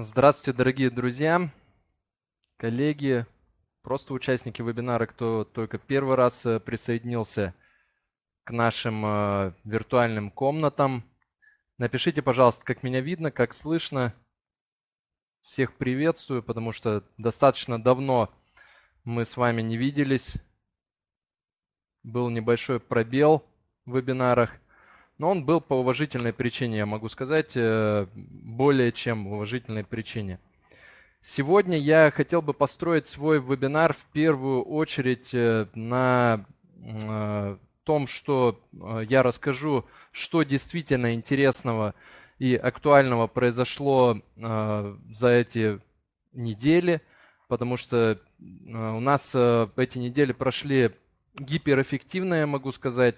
Здравствуйте, дорогие друзья, коллеги, просто участники вебинара, кто только первый раз э, присоединился к нашим э, виртуальным комнатам. Напишите, пожалуйста, как меня видно, как слышно. Всех приветствую, потому что достаточно давно мы с вами не виделись. Был небольшой пробел в вебинарах – но он был по уважительной причине, я могу сказать, э, более чем уважительной причине. Сегодня я хотел бы построить свой вебинар в первую очередь э, на э, том, что я расскажу, что действительно интересного и актуального произошло за эти недели, потому что у нас эти недели прошли гиперэффективно, я могу сказать.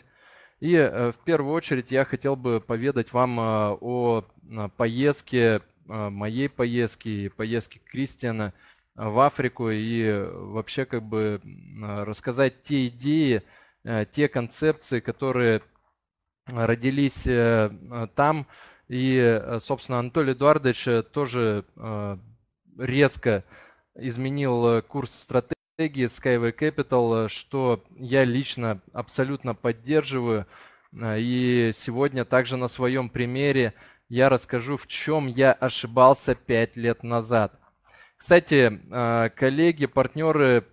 И э, в первую очередь я хотел бы поведать вам э, о э, поездке, моей поездке, поездке Кристиана в Африку и вообще как бы рассказать те идеи, те концепции, которые родились там. И, собственно, Анатолий Эдуардович тоже резко изменил курс стратегии стратегии Skyway Capital, э, что я лично абсолютно поддерживаю. Э, и сегодня также на своем примере я расскажу, в чем я ошибался 5 лет назад. Кстати, э, коллеги, партнеры,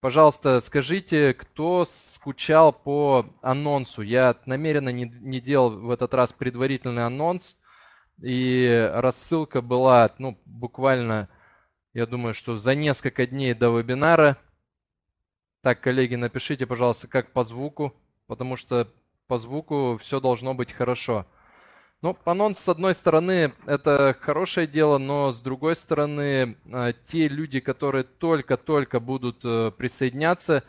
пожалуйста, скажите, кто скучал по анонсу. Я намеренно не, не делал в этот раз предварительный анонс, и рассылка была ну, буквально я думаю, что за несколько дней до вебинара. Так, коллеги, напишите, пожалуйста, как по звуку, потому что по звуку все должно быть хорошо. Ну, анонс, с одной стороны, это хорошее дело, но с другой стороны, а, те люди, которые только-только будут э, присоединяться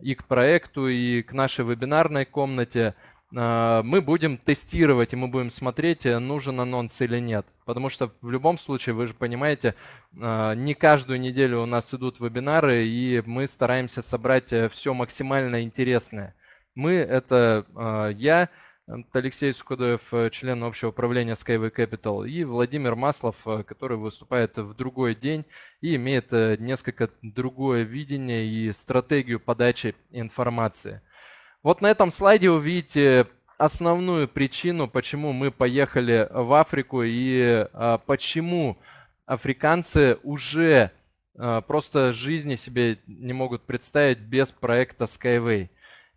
и к проекту, и к нашей вебинарной комнате – а, мы будем тестировать и мы будем смотреть, э, нужен анонс или нет. Потому что в любом случае, вы же понимаете, а, не каждую неделю у нас идут вебинары, и мы стараемся собрать э, все максимально интересное. Мы – это а, я, э, Алексей Сукудоев, член общего управления Skyway Capital, и Владимир Маслов, который выступает в другой день и имеет несколько другое видение и стратегию подачи информации – вот на этом слайде вы видите основную причину, почему мы поехали в Африку и а, почему африканцы уже а, просто жизни себе не могут представить без проекта Skyway.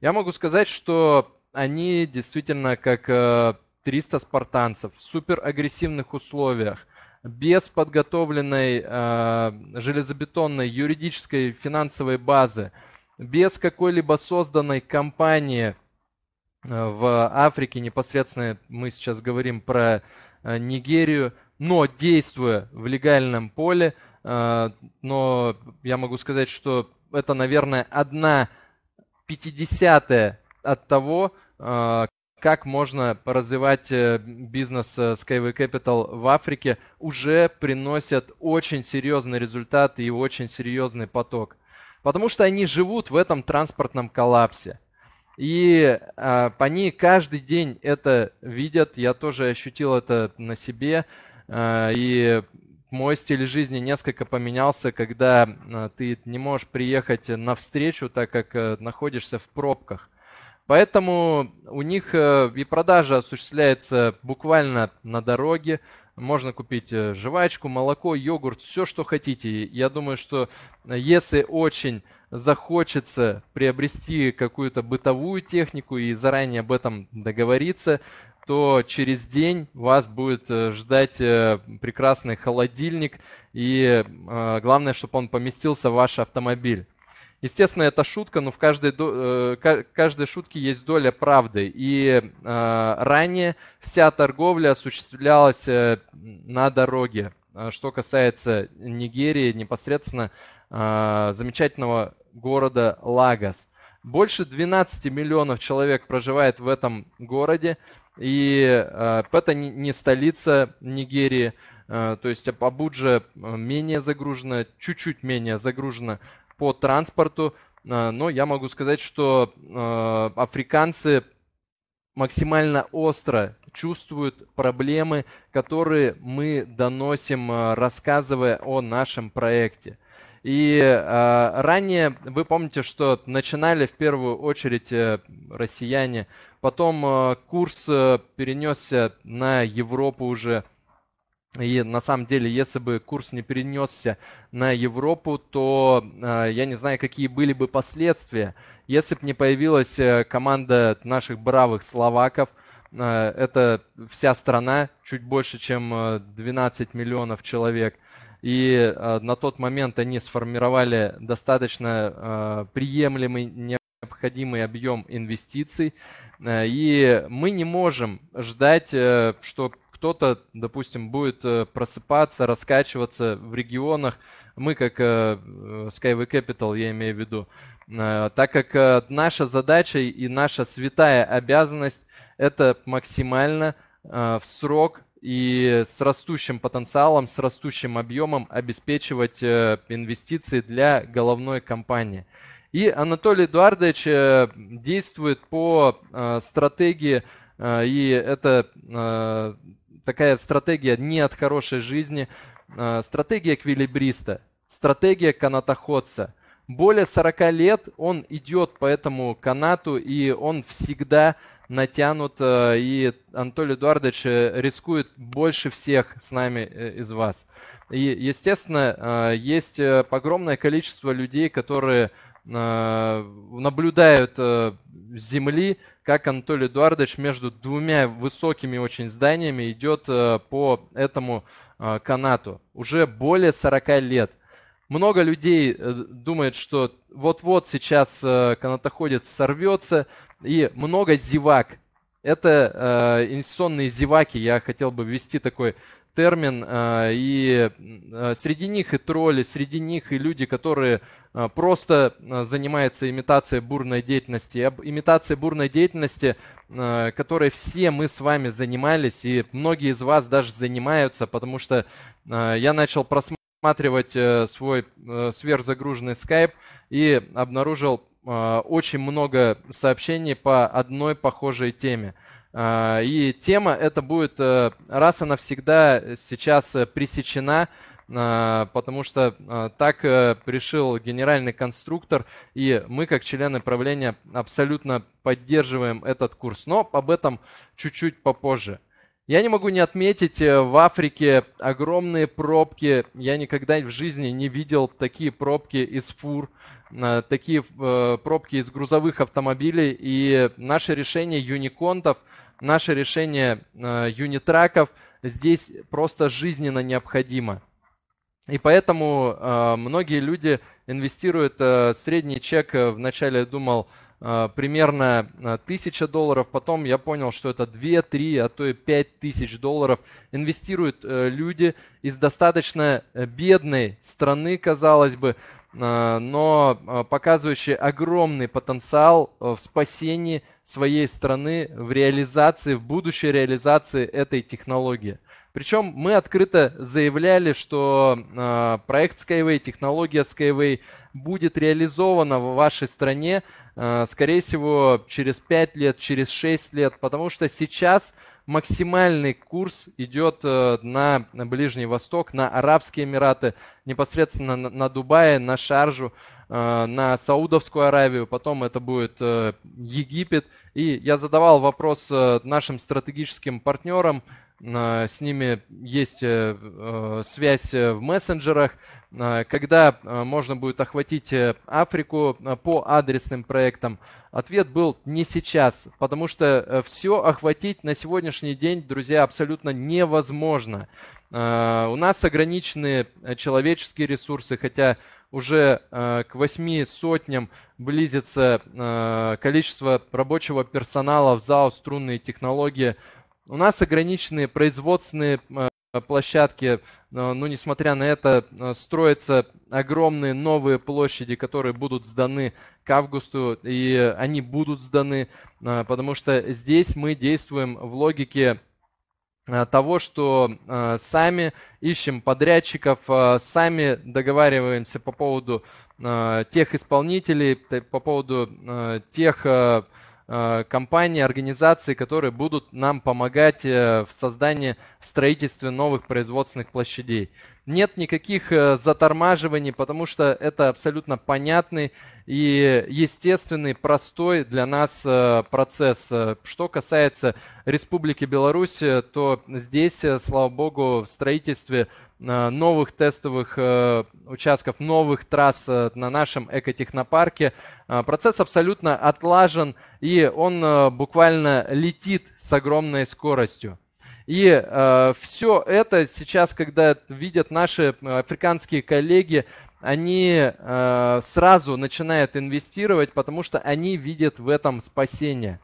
Я могу сказать, что они действительно как 300 а, спартанцев в супер агрессивных условиях, без подготовленной железобетонной юридической финансовой базы – без какой-либо созданной компании э, в Африке, непосредственно мы сейчас говорим про э, Нигерию, но действуя в легальном поле, э, но я могу сказать, что это, наверное, одна пятидесятая от того, как можно развивать бизнес Skyway Capital в Африке, уже приносят очень серьезный результат и очень серьезный поток. Потому что они живут в этом транспортном коллапсе. И э, они каждый день это видят. Я тоже ощутил это на себе. Э, и мой стиль жизни несколько поменялся, когда э, ты не можешь приехать навстречу, так как э, находишься в пробках. Поэтому у них э, и продажа осуществляется буквально на дороге. Можно купить э, жвачку, молоко, йогурт, все, что хотите. Я думаю, что э, если очень захочется приобрести какую-то бытовую технику и заранее об этом договориться, то через день вас будет э, ждать прекрасный холодильник и главное, чтобы он поместился в ваш автомобиль. Естественно, это шутка, но в каждой, э, каждой шутке есть доля правды. И э, ранее вся торговля осуществлялась э, на дороге. Э, что касается Нигерии, непосредственно э, замечательного города Лагос. Больше 12 миллионов человек проживает в этом городе. И э, это не столица Нигерии, э, то есть Абуджа э, менее загружена, чуть-чуть менее загружена по транспорту, э, но я могу сказать, что э, африканцы максимально остро чувствуют проблемы, которые мы доносим, э, рассказывая о нашем проекте. И э, ранее вы помните, что начинали в первую очередь э, россияне, потом э, курс э, перенесся на Европу уже, и на самом деле, если бы курс не перенесся на Европу, то э, я не знаю, какие были бы последствия. Если бы не появилась э, команда наших бравых словаков, э, это вся страна, чуть больше, чем 12 э, миллионов человек. И э, на тот момент они сформировали достаточно э, приемлемый, необходимый объем инвестиций. Э, и мы не можем ждать, что кто-то, допустим, будет э, просыпаться, раскачиваться в регионах. Мы, как э, Skyway Capital, я имею в виду, э, так как наша задача и наша святая обязанность – это максимально в срок и с растущим потенциалом, с растущим объемом обеспечивать инвестиции для головной компании. И Анатолий Эдуардович действует по стратегии, и это такая стратегия не от хорошей жизни, а, стратегия эквилибриста, стратегия канатоходца. Более 40 лет он идет по этому канату, и он всегда натянут, э, и Анатолий Эдуардович э, рискует больше всех с нами э, из вас. И, естественно, есть огромное количество людей, которые Э, наблюдают э, с земли, как Анатолий Эдуардович между двумя высокими очень зданиями идет э, по этому канату. Уже более 40 лет. Много людей думает, что вот-вот сейчас канатоходец сорвется, и много зевак. Это э, инвестиционные зеваки. Я хотел бы ввести такой термин, э, и э, среди них и тролли, среди них и люди, которые э, просто занимаются имитацией бурной деятельности. Об бурной деятельности, которой все мы с вами занимались, и многие из вас даже занимаются, потому что я начал просматривать свой сверхзагруженный скайп и обнаружил очень много сообщений по одной похожей теме – а, и тема это будет э, раз и навсегда сейчас э, пресечена, а, потому что а, так э, решил генеральный конструктор, и мы, как члены правления, абсолютно поддерживаем этот курс. Но об этом чуть-чуть попозже. Я не могу не отметить, в Африке огромные пробки. Я никогда в жизни не видел такие пробки из фур, такие пробки из грузовых автомобилей. И наше решение юниконтов – наше решение э, юнитраков здесь просто жизненно необходимо. И поэтому э, многие люди инвестируют э, средний чек, э, вначале я думал, э, примерно 1000 э, долларов, потом я понял, что это 2, 3, а то и 5 тысяч долларов инвестируют люди из достаточно бедной страны, казалось бы, Э, но э, показывающий огромный потенциал э, в спасении своей страны, в реализации, в будущей реализации этой технологии. Причем мы открыто заявляли, что проект Skyway, технология Skyway будет реализована в вашей стране, скорее всего, через 5 лет, через 6 лет, потому что сейчас максимальный курс идет э, на Ближний Восток, на Арабские Эмираты, непосредственно на Дубае, на Шаржу, э, на Саудовскую Аравию, потом это будет э, Египет. И я задавал вопрос нашим стратегическим партнерам, Э, с ними есть э, э, связь в мессенджерах, когда можно будет охватить Африку по адресным проектам. Ответ был не сейчас, потому что все охватить на сегодняшний день, друзья, абсолютно невозможно. У нас ограничены человеческие ресурсы, хотя уже к восьми сотням близится количество рабочего персонала в ЗАО «Струнные технологии» У нас ограниченные производственные э, площадки, но ну, несмотря на это, э, строятся огромные новые площади, которые будут сданы к августу, и они будут сданы, э, потому что здесь мы действуем в логике того, что сами ищем подрядчиков, сами договариваемся по поводу тех исполнителей, по поводу тех Э, компании, организации, которые будут нам помогать э, в создании, в строительстве новых производственных площадей нет никаких э, затормаживаний, потому что это абсолютно понятный и естественный, простой для нас э, процесс. Э, что касается Республики Беларусь, то здесь, слава богу, в строительстве новых тестовых участков, новых трасс на нашем экотехнопарке. Процесс абсолютно отлажен, и он буквально летит с огромной скоростью. И э, все это сейчас, когда видят наши э, африканские коллеги, они э, сразу начинают инвестировать, потому что они видят в этом спасение.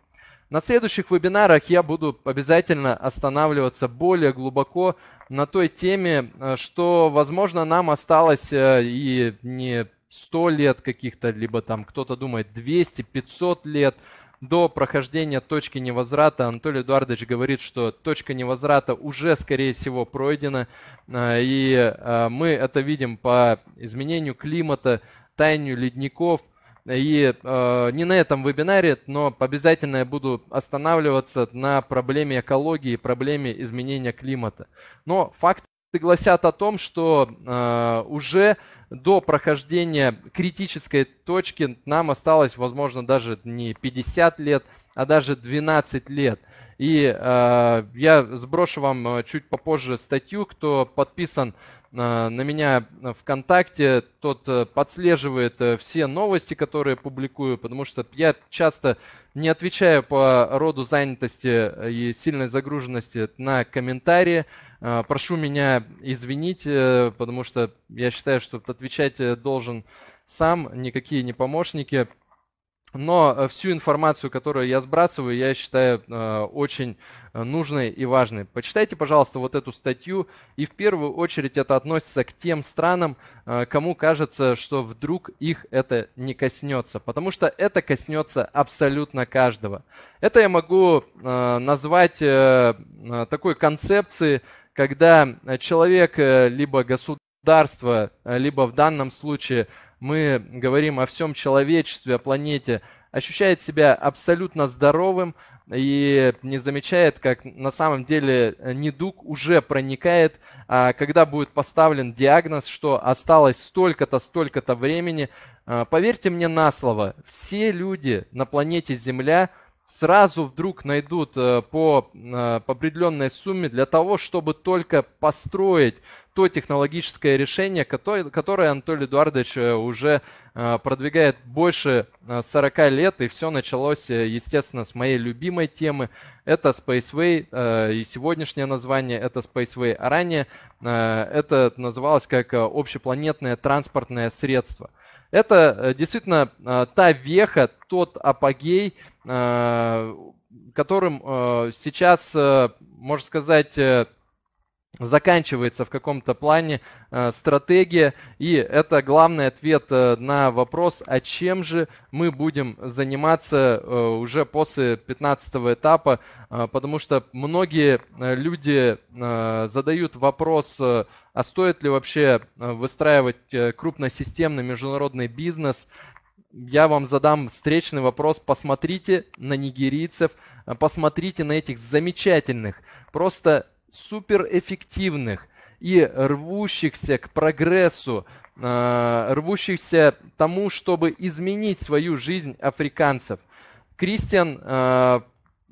На следующих вебинарах я буду обязательно останавливаться более глубоко на той теме, э, что, возможно, нам осталось э, и не 100 лет каких-то, либо там кто-то думает 200, 500 лет, до прохождения точки невозврата Анатолий Эдуардович говорит, что точка невозврата уже, скорее всего, пройдена. Э, и э, мы это видим по изменению климата, таянию ледников. И э, не на этом вебинаре, но обязательно я буду останавливаться на проблеме экологии, проблеме изменения климата. Но факт согласят о том, что э, уже до прохождения критической точки нам осталось, возможно, даже не 50 лет, а даже 12 лет. И э, я сброшу вам э, чуть попозже статью, кто подписан Э, на меня э, ВКонтакте, тот э, подслеживает все новости, которые публикую, потому что я часто не отвечаю по роду занятости и сильной загруженности на комментарии. Прошу меня извинить, потому что я считаю, что отвечать должен сам, никакие не помощники. Но э, всю информацию, которую я сбрасываю, я считаю э, очень э, нужной и важной. Почитайте, пожалуйста, вот эту статью. И в первую очередь это относится к тем странам, кому кажется, что вдруг их это не коснется. Потому что это коснется абсолютно каждого. Это я могу назвать такой концепцией, когда человек либо государство, либо в данном случае мы говорим о всем человечестве, о планете, ощущает себя абсолютно здоровым и не замечает, как на самом деле э, недуг уже проникает, а когда будет поставлен диагноз, что осталось столько-то, столько-то времени. Э, поверьте мне на слово, все люди на планете Земля – сразу вдруг найдут э, по, э, по определенной сумме для того, чтобы только построить то технологическое решение, которое, которое Анатолий Эдуардович э, уже продвигает больше 40 лет, и все началось, естественно, с моей любимой темы. Это Spaceway, и сегодняшнее название это Spaceway, а ранее это называлось как общепланетное транспортное средство. Это действительно та веха, тот апогей, Э, которым э, сейчас, э, можно сказать, заканчивается в каком-то плане стратегия. И это главный ответ на вопрос, а чем же мы будем заниматься уже после 15 этапа. потому что многие люди задают вопрос, а стоит ли вообще выстраивать крупносистемный международный бизнес я вам задам встречный вопрос. Посмотрите на нигерийцев, э, посмотрите на этих замечательных, просто суперэффективных и рвущихся к прогрессу, э, рвущихся тому, чтобы изменить свою жизнь африканцев. Кристиан э,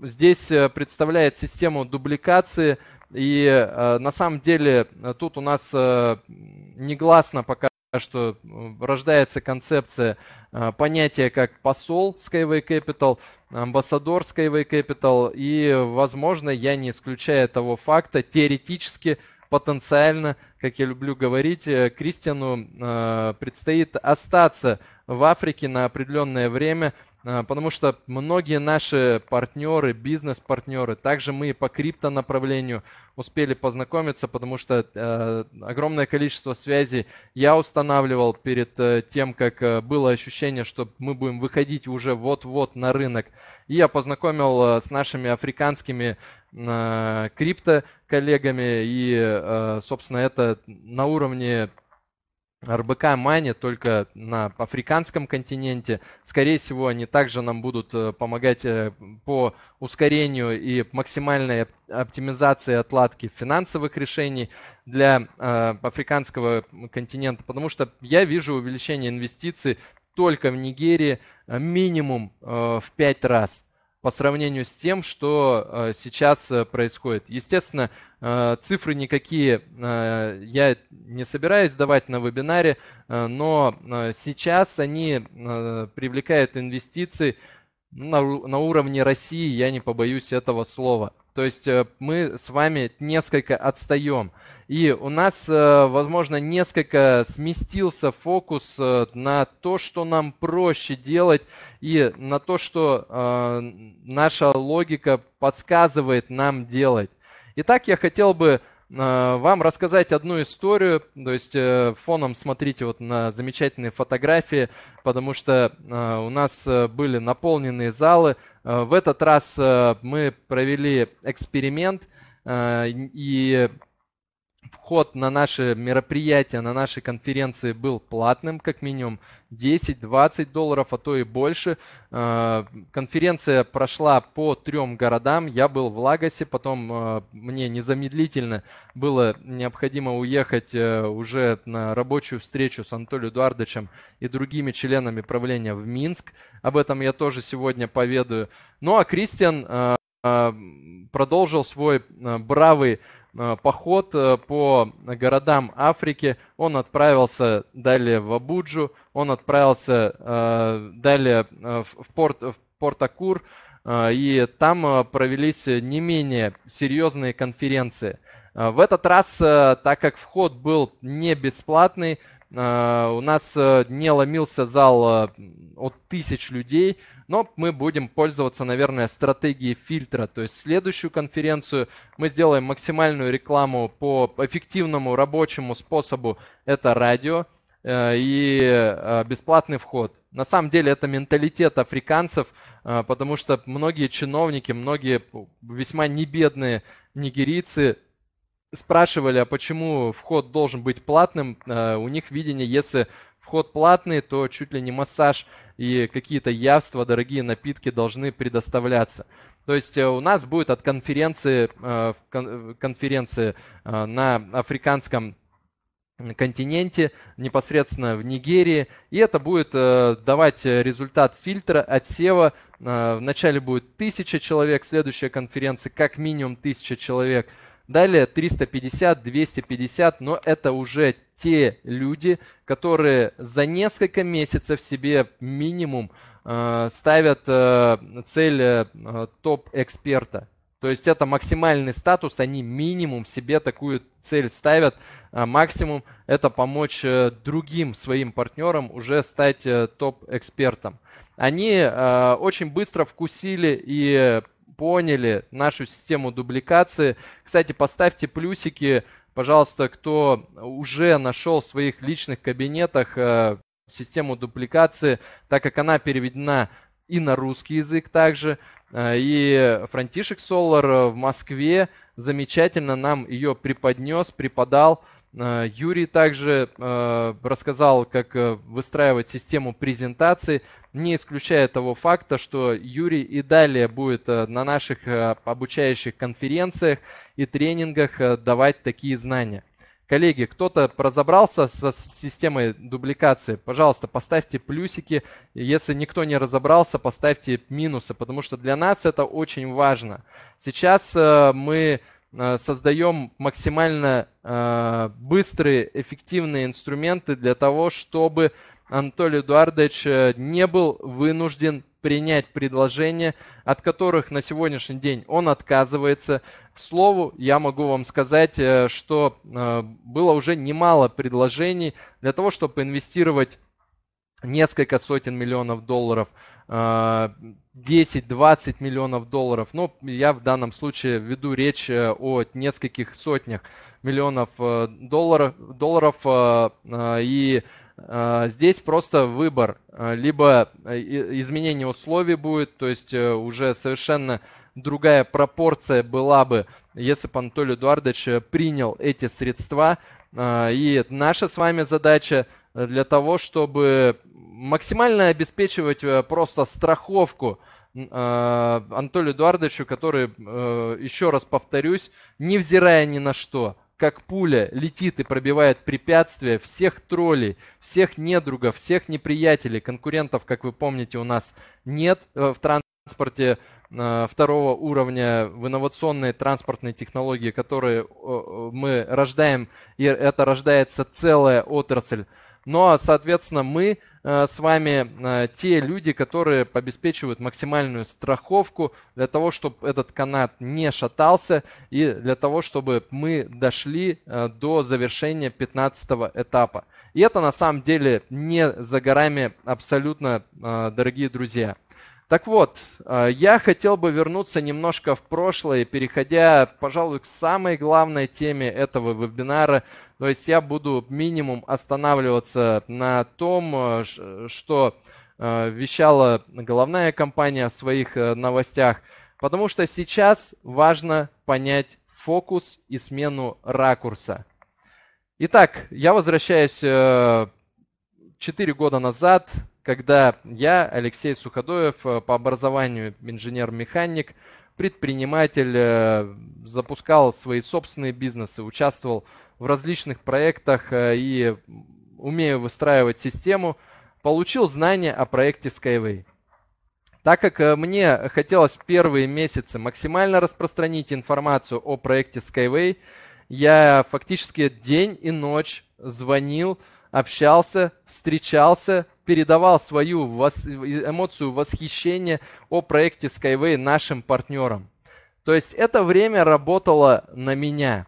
здесь представляет систему дубликации, и на самом деле тут у нас негласно пока что рождается концепция а, понятия как посол Skyway Capital, амбассадор Skyway Capital, и, возможно, я не исключаю того факта, теоретически, потенциально, как я люблю говорить, э, Кристиану а, предстоит остаться в Африке на определенное время – а, потому что многие наши партнеры, бизнес-партнеры, также мы по крипто направлению успели познакомиться, потому что э, огромное количество связей я устанавливал перед э, тем, как э, было ощущение, что мы будем выходить уже вот-вот на рынок. И я познакомил э, с нашими африканскими э, крипто коллегами и э, собственно это на уровне РБК Мани только на африканском континенте. Скорее всего, они также нам будут э, помогать э, по ускорению и максимальной оптимизации отладки финансовых решений для э, африканского континента, потому что я вижу увеличение инвестиций только в Нигерии минимум в 5 раз по сравнению с тем, что э, сейчас э, происходит. Естественно, э, цифры никакие я не собираюсь давать на вебинаре, но сейчас они привлекают инвестиции на, на уровне России, я не побоюсь этого слова. То есть мы с вами несколько отстаем. И у нас, э, возможно, несколько сместился фокус э, на то, что нам проще делать, и на то, что э, наша логика подсказывает нам делать. Итак, я хотел бы вам рассказать одну историю, то есть фоном смотрите вот на замечательные фотографии, потому что у нас были наполненные залы. В этот раз мы провели эксперимент, и вход на наше мероприятие, на наши конференции был платным, как минимум 10-20 долларов, а то и больше. Э, конференция прошла по трем городам. Я был в Лагосе, потом э, мне незамедлительно было необходимо уехать э, уже на рабочую встречу с Анатолием Эдуардовичем и другими членами правления в Минск. Об этом я тоже сегодня поведаю. Ну а Кристиан продолжил свой бравый Э, поход э, по городам Африки. Он отправился далее в Абуджу, он отправился э, далее в порт, в порт Акур, и там провелись не менее серьезные конференции. В этот раз, так как вход был не бесплатный, Э, у нас э, не ломился зал э, от тысяч людей, но мы будем пользоваться, наверное, стратегией фильтра. То есть следующую конференцию мы сделаем максимальную рекламу по эффективному рабочему способу. Это радио и бесплатный вход. На самом деле это менталитет африканцев, потому что многие чиновники, многие весьма небедные нигерийцы спрашивали, а почему вход должен быть платным, э, у них видение, если вход платный, то чуть ли не массаж и какие-то явства, дорогие напитки должны предоставляться. То есть э, у нас будет от конференции, э, конференции на африканском континенте, непосредственно в Нигерии. И это будет давать результат фильтра, отсева. Вначале будет тысяча человек, следующая конференция как минимум тысяча человек – Далее 350, 250, но это уже те люди, которые за несколько месяцев себе минимум э, ставят э, цель э, топ-эксперта. То есть это максимальный статус, они минимум себе такую цель ставят, а максимум это помочь э, другим своим партнерам уже стать э, топ-экспертом. Они э, очень быстро вкусили и поняли нашу систему дубликации. Кстати, поставьте плюсики, пожалуйста, кто уже нашел в своих личных кабинетах э, систему дубликации, так как она переведена и на русский язык также. Э, и Франтишек Солар э, в Москве замечательно нам ее преподнес, преподал. Э, Юрий также э, рассказал, как э, выстраивать систему презентации, не исключая того факта, что Юрий и далее будет на наших обучающих конференциях и тренингах давать такие знания. Коллеги, кто-то разобрался с системой дубликации, пожалуйста, поставьте плюсики. Если никто не разобрался, поставьте минусы, потому что для нас это очень важно. Сейчас мы Э, создаем максимально э, быстрые, эффективные инструменты для того, чтобы Анатолий Эдуардович э, не был вынужден принять предложения, от которых на сегодняшний день он отказывается. К слову, я могу вам сказать, что было уже немало предложений для того, чтобы инвестировать несколько сотен миллионов долларов, 10-20 а, миллионов долларов. Но ну, я в данном случае веду речь э, о нескольких сотнях миллионов э, долларов. долларов э, и а, Здесь просто выбор, либо изменение условий будет, то есть уже совершенно другая пропорция была бы, если бы Анатолий Эдуардович принял эти средства. И наша с вами задача для того, чтобы максимально обеспечивать э, просто страховку э, Анатолию Эдуардовичу, который, э, еще раз повторюсь, невзирая ни на что, как пуля летит и пробивает препятствия всех троллей, всех недругов, всех неприятелей, конкурентов, как вы помните, у нас нет в транспорте второго уровня в инновационные транспортные технологии, которые мы рождаем, и это рождается целая отрасль но, ну, а, соответственно, мы э, с вами э, те люди, которые обеспечивают максимальную страховку для того, чтобы этот канат не шатался и для того, чтобы мы дошли э, до завершения 15 этапа. И это на самом деле не за горами абсолютно, дорогие друзья. Так вот, а, я хотел бы вернуться немножко в прошлое, переходя, пожалуй, к самой главной теме этого вебинара. То есть я буду минимум останавливаться на том, а, что а, вещала головная компания в своих новостях, потому что сейчас важно понять фокус и смену ракурса. Итак, я возвращаюсь 4 года назад, когда я, Алексей Суходоев, э, по образованию инженер-механик, предприниматель, э, запускал свои собственные бизнесы, участвовал в различных проектах э, и умею выстраивать систему, получил знания о проекте Skyway. Так как мне хотелось первые месяцы максимально распространить информацию о проекте Skyway, я фактически день и ночь звонил, общался, встречался передавал свою вос... эмоцию восхищения о проекте Skyway нашим партнерам. То есть это время работало на меня.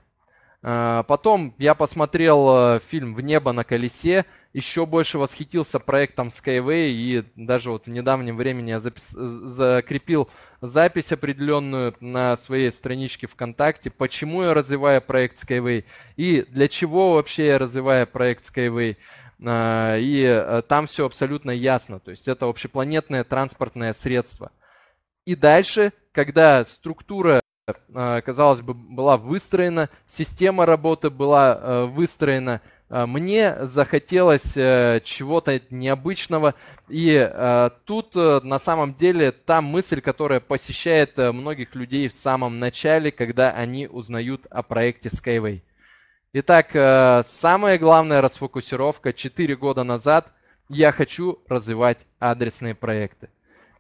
А, потом я посмотрел э, фильм «В небо на колесе», еще больше восхитился проектом Skyway, и даже вот в недавнем времени я запис... закрепил запись определенную на своей страничке ВКонтакте, почему я развиваю проект Skyway и для чего вообще я развиваю проект Skyway. А, и э, там все абсолютно ясно. То есть это общепланетное транспортное средство. И дальше, когда структура, э, казалось бы, была выстроена, система работы была э, выстроена, мне захотелось чего-то необычного. И тут на самом деле та мысль, которая посещает многих людей в самом начале, когда они узнают о проекте Skyway – Итак, э, самая главная расфокусировка 4 года назад. Я хочу развивать адресные проекты.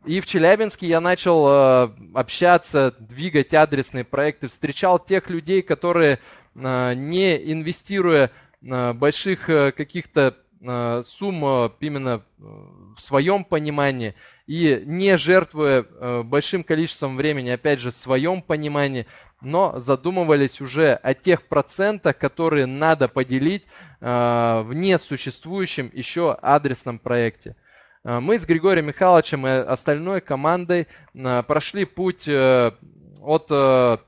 И в Челябинске я начал э, общаться, двигать адресные проекты, встречал тех людей, которые э, не инвестируя больших каких-то сумм именно в своем понимании и не жертвуя большим количеством времени, опять же, в своем понимании, но задумывались уже о тех процентах, которые надо поделить э, в несуществующем еще адресном проекте. Э, мы с Григорием Михайловичем и остальной командой э, прошли путь э, от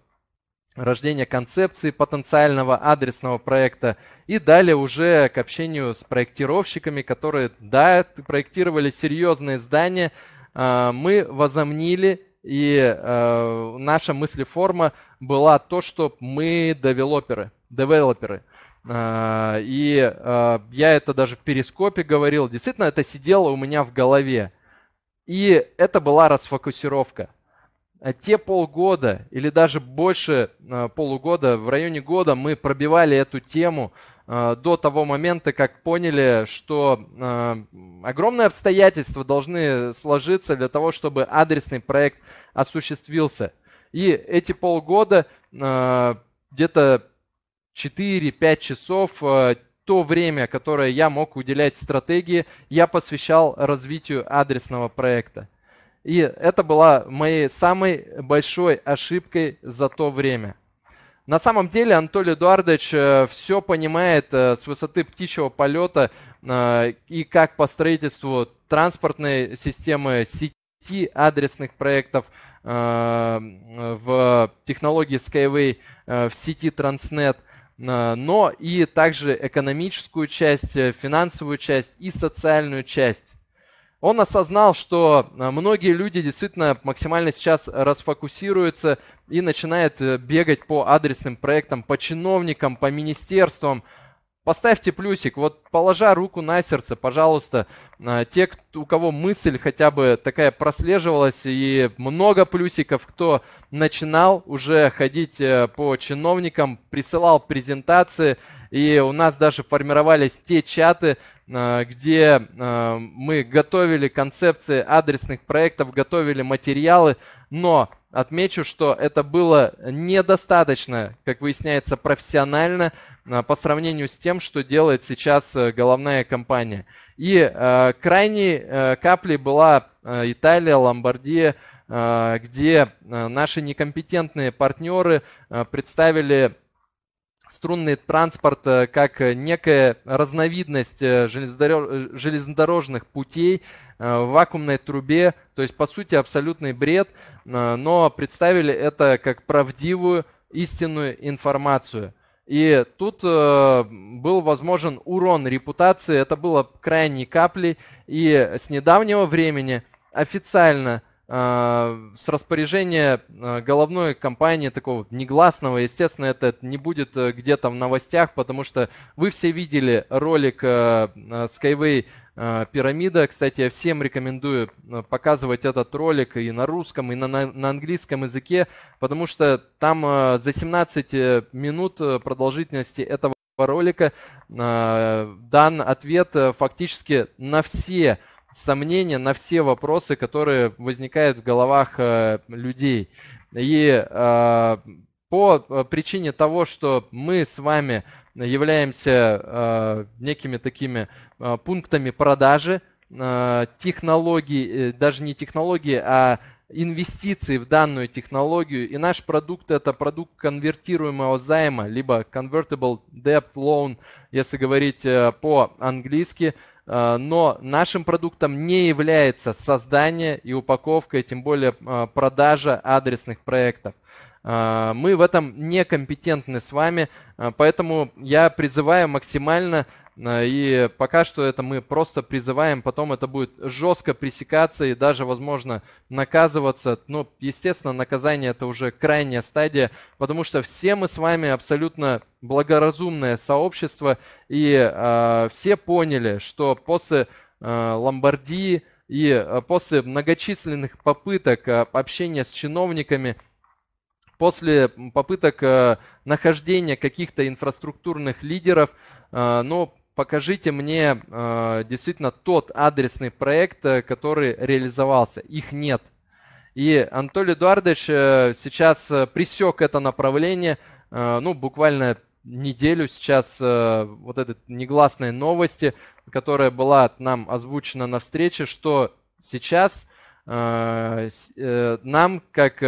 рождения концепции потенциального адресного проекта и далее уже к общению с проектировщиками, которые, да, проектировали серьезные здания, мы возомнили и э, наша мыслеформа была то, что мы девелоперы, девелоперы. Э, и э, я это даже в перископе говорил. Действительно, это сидело у меня в голове. И это была расфокусировка. А те полгода или даже больше э, полугода, в районе года мы пробивали эту тему, Э, до того момента, как поняли, что э, огромные обстоятельства должны сложиться для того, чтобы адресный проект осуществился. И эти полгода э, где-то 4-5 часов, э, то время, которое я мог уделять стратегии, я посвящал развитию адресного проекта. И это была моей самой большой ошибкой за то время – на самом деле Анатолий Эдуардович э, все понимает э, с высоты птичьего полета э, и как по строительству транспортной системы сети адресных проектов в технологии Skyway в сети Transnet, но и также экономическую часть, финансовую часть и социальную часть он осознал, что э, многие люди действительно максимально сейчас расфокусируются и начинают э, бегать по адресным проектам, по чиновникам, по министерствам, Поставьте плюсик, вот положа руку на сердце, пожалуйста, э, те, у кого мысль хотя бы такая прослеживалась, и много плюсиков, кто начинал уже ходить э, по чиновникам, присылал презентации, и у нас даже формировались те чаты, э, где мы готовили концепции адресных проектов, готовили материалы, но Отмечу, что это было недостаточно, как выясняется, профессионально а, по сравнению с тем, что делает сейчас э, головная компания. И э, крайней э, каплей была э, Италия, Ломбардия, э, где э, наши некомпетентные партнеры э, представили струнный транспорт э, как э, некая разновидность э, железнодорожных путей в вакуумной трубе, то есть по сути абсолютный бред, но представили это как правдивую истинную информацию. И тут э, был возможен урон репутации, это было крайней каплей, и с недавнего времени официально Э, с распоряжения э, головной компании такого негласного. Естественно, это не будет э, где-то в новостях, потому что вы все видели ролик Skyway пирамида. Кстати, я всем рекомендую показывать этот ролик и на русском, и на, на, английском языке, потому что там за 17 минут продолжительности этого ролика дан ответ фактически на все э, сомнения на все вопросы, которые возникают в головах э, людей. И э, по э, причине того, что мы с вами являемся э, некими такими э, пунктами продажи, э, технологий, э, даже не технологии, а инвестиции в данную технологию, и наш продукт это продукт конвертируемого займа, либо convertible debt loan, если говорить э, по-английски. Э, но нашим продуктом не является создание и упаковка, и тем более э, продажа адресных проектов. А, мы в этом некомпетентны с вами, а, поэтому я призываю максимально а, и пока что это мы просто призываем, потом это будет жестко пресекаться и даже, возможно, наказываться. Но, ну, естественно, наказание это уже крайняя стадия, потому что все мы с вами абсолютно благоразумное сообщество, и все поняли, что после э, Ломбардии и после многочисленных попыток общения с чиновниками после попыток э, нахождения каких-то инфраструктурных лидеров, э, но ну, покажите мне э, действительно тот адресный проект, который реализовался. Их нет. И Анатолий Эдуардович сейчас присек это направление, ну, буквально неделю сейчас вот этой негласной новости, которая была нам озвучена на встрече, что сейчас нам, как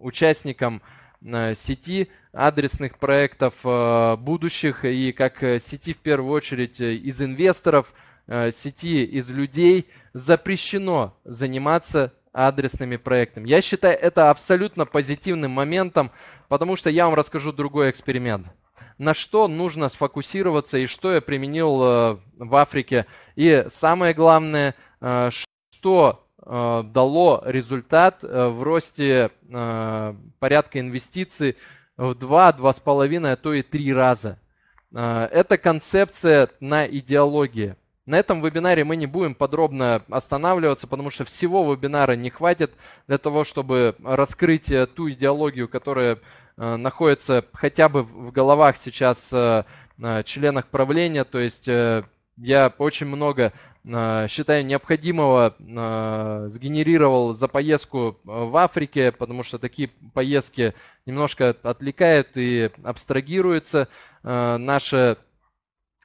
участником э, сети адресных проектов э, будущих и как э, сети в первую очередь из инвесторов, сети из людей запрещено заниматься адресными проектами. Я считаю это абсолютно позитивным моментом, потому что я вам расскажу другой эксперимент. На что нужно сфокусироваться и что я применил в Африке. И самое главное, что Э, дало результат э, в росте э, порядка инвестиций в 2-2,5, а то и 3 раза. Это концепция на идеологии. На этом вебинаре мы не будем подробно останавливаться, потому что всего вебинара не хватит для того, чтобы раскрыть ту идеологию, которая находится хотя бы в головах сейчас членов правления, то есть я очень много, а, считаю, необходимого а, сгенерировал за поездку а, в Африке, потому что такие поездки немножко отвлекают и абстрагируется наше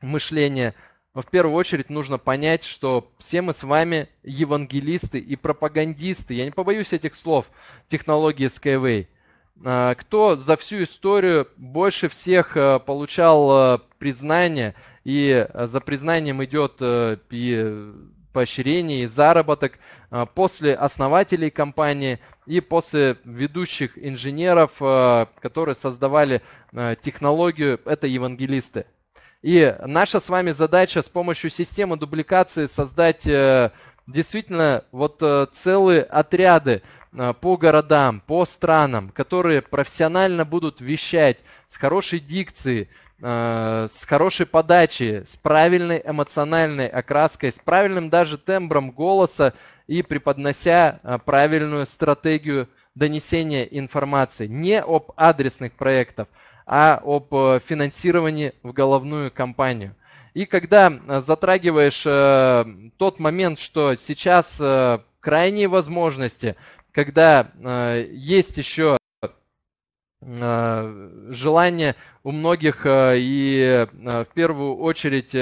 мышление. Но в первую очередь нужно понять, что все мы с вами евангелисты и пропагандисты. Я не побоюсь этих слов технологии Skyway кто за всю историю больше всех получал признание и э, за признанием идет э, и поощрение, и заработок э, после основателей компании и после ведущих инженеров, которые создавали технологию, это евангелисты. И наша с вами задача с помощью системы дубликации создать действительно вот целые отряды по городам, по странам, которые профессионально будут вещать с хорошей дикцией, Э, с хорошей подачей, с правильной эмоциональной окраской, с правильным даже тембром голоса и преподнося э, правильную стратегию донесения информации. Не об адресных проектах, а об э, финансировании в головную компанию. И когда затрагиваешь э, тот момент, что сейчас э, крайние возможности, когда э, есть еще Э, желание у многих э, и э, в первую очередь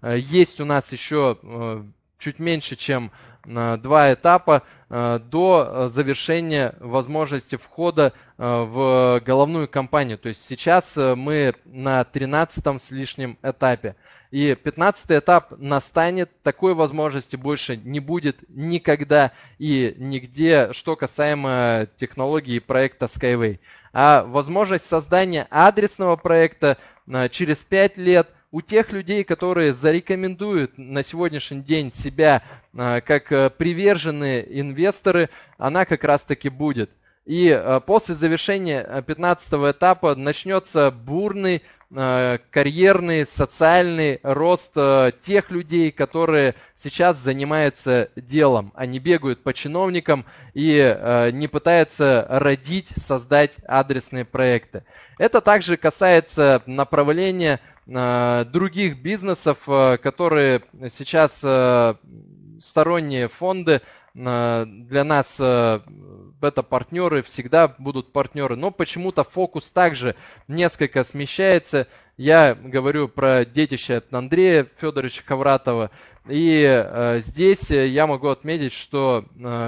есть у нас еще чуть меньше, чем два этапа э, до э, завершения возможности входа э, в головную компанию. То есть сейчас мы на 13 с лишним этапе. И 15 этап настанет, такой возможности больше не будет никогда и нигде, что касаемо технологии проекта Skyway. А возможность создания адресного проекта через 5 лет – у тех людей, которые зарекомендуют на сегодняшний день себя а, как э, приверженные инвесторы, она как раз-таки будет. И э, после завершения 15 э, этапа начнется бурный э, карьерный, социальный рост тех людей, которые сейчас занимаются делом. Они бегают по чиновникам и не пытаются родить, создать адресные проекты. Это также касается направления других бизнесов, которые сейчас сторонние фонды. Для нас бета-партнеры э, всегда будут партнеры, но почему-то фокус также несколько смещается. Я говорю про детище от Андрея Федоровича Ковратова. И э, здесь э, я могу отметить, что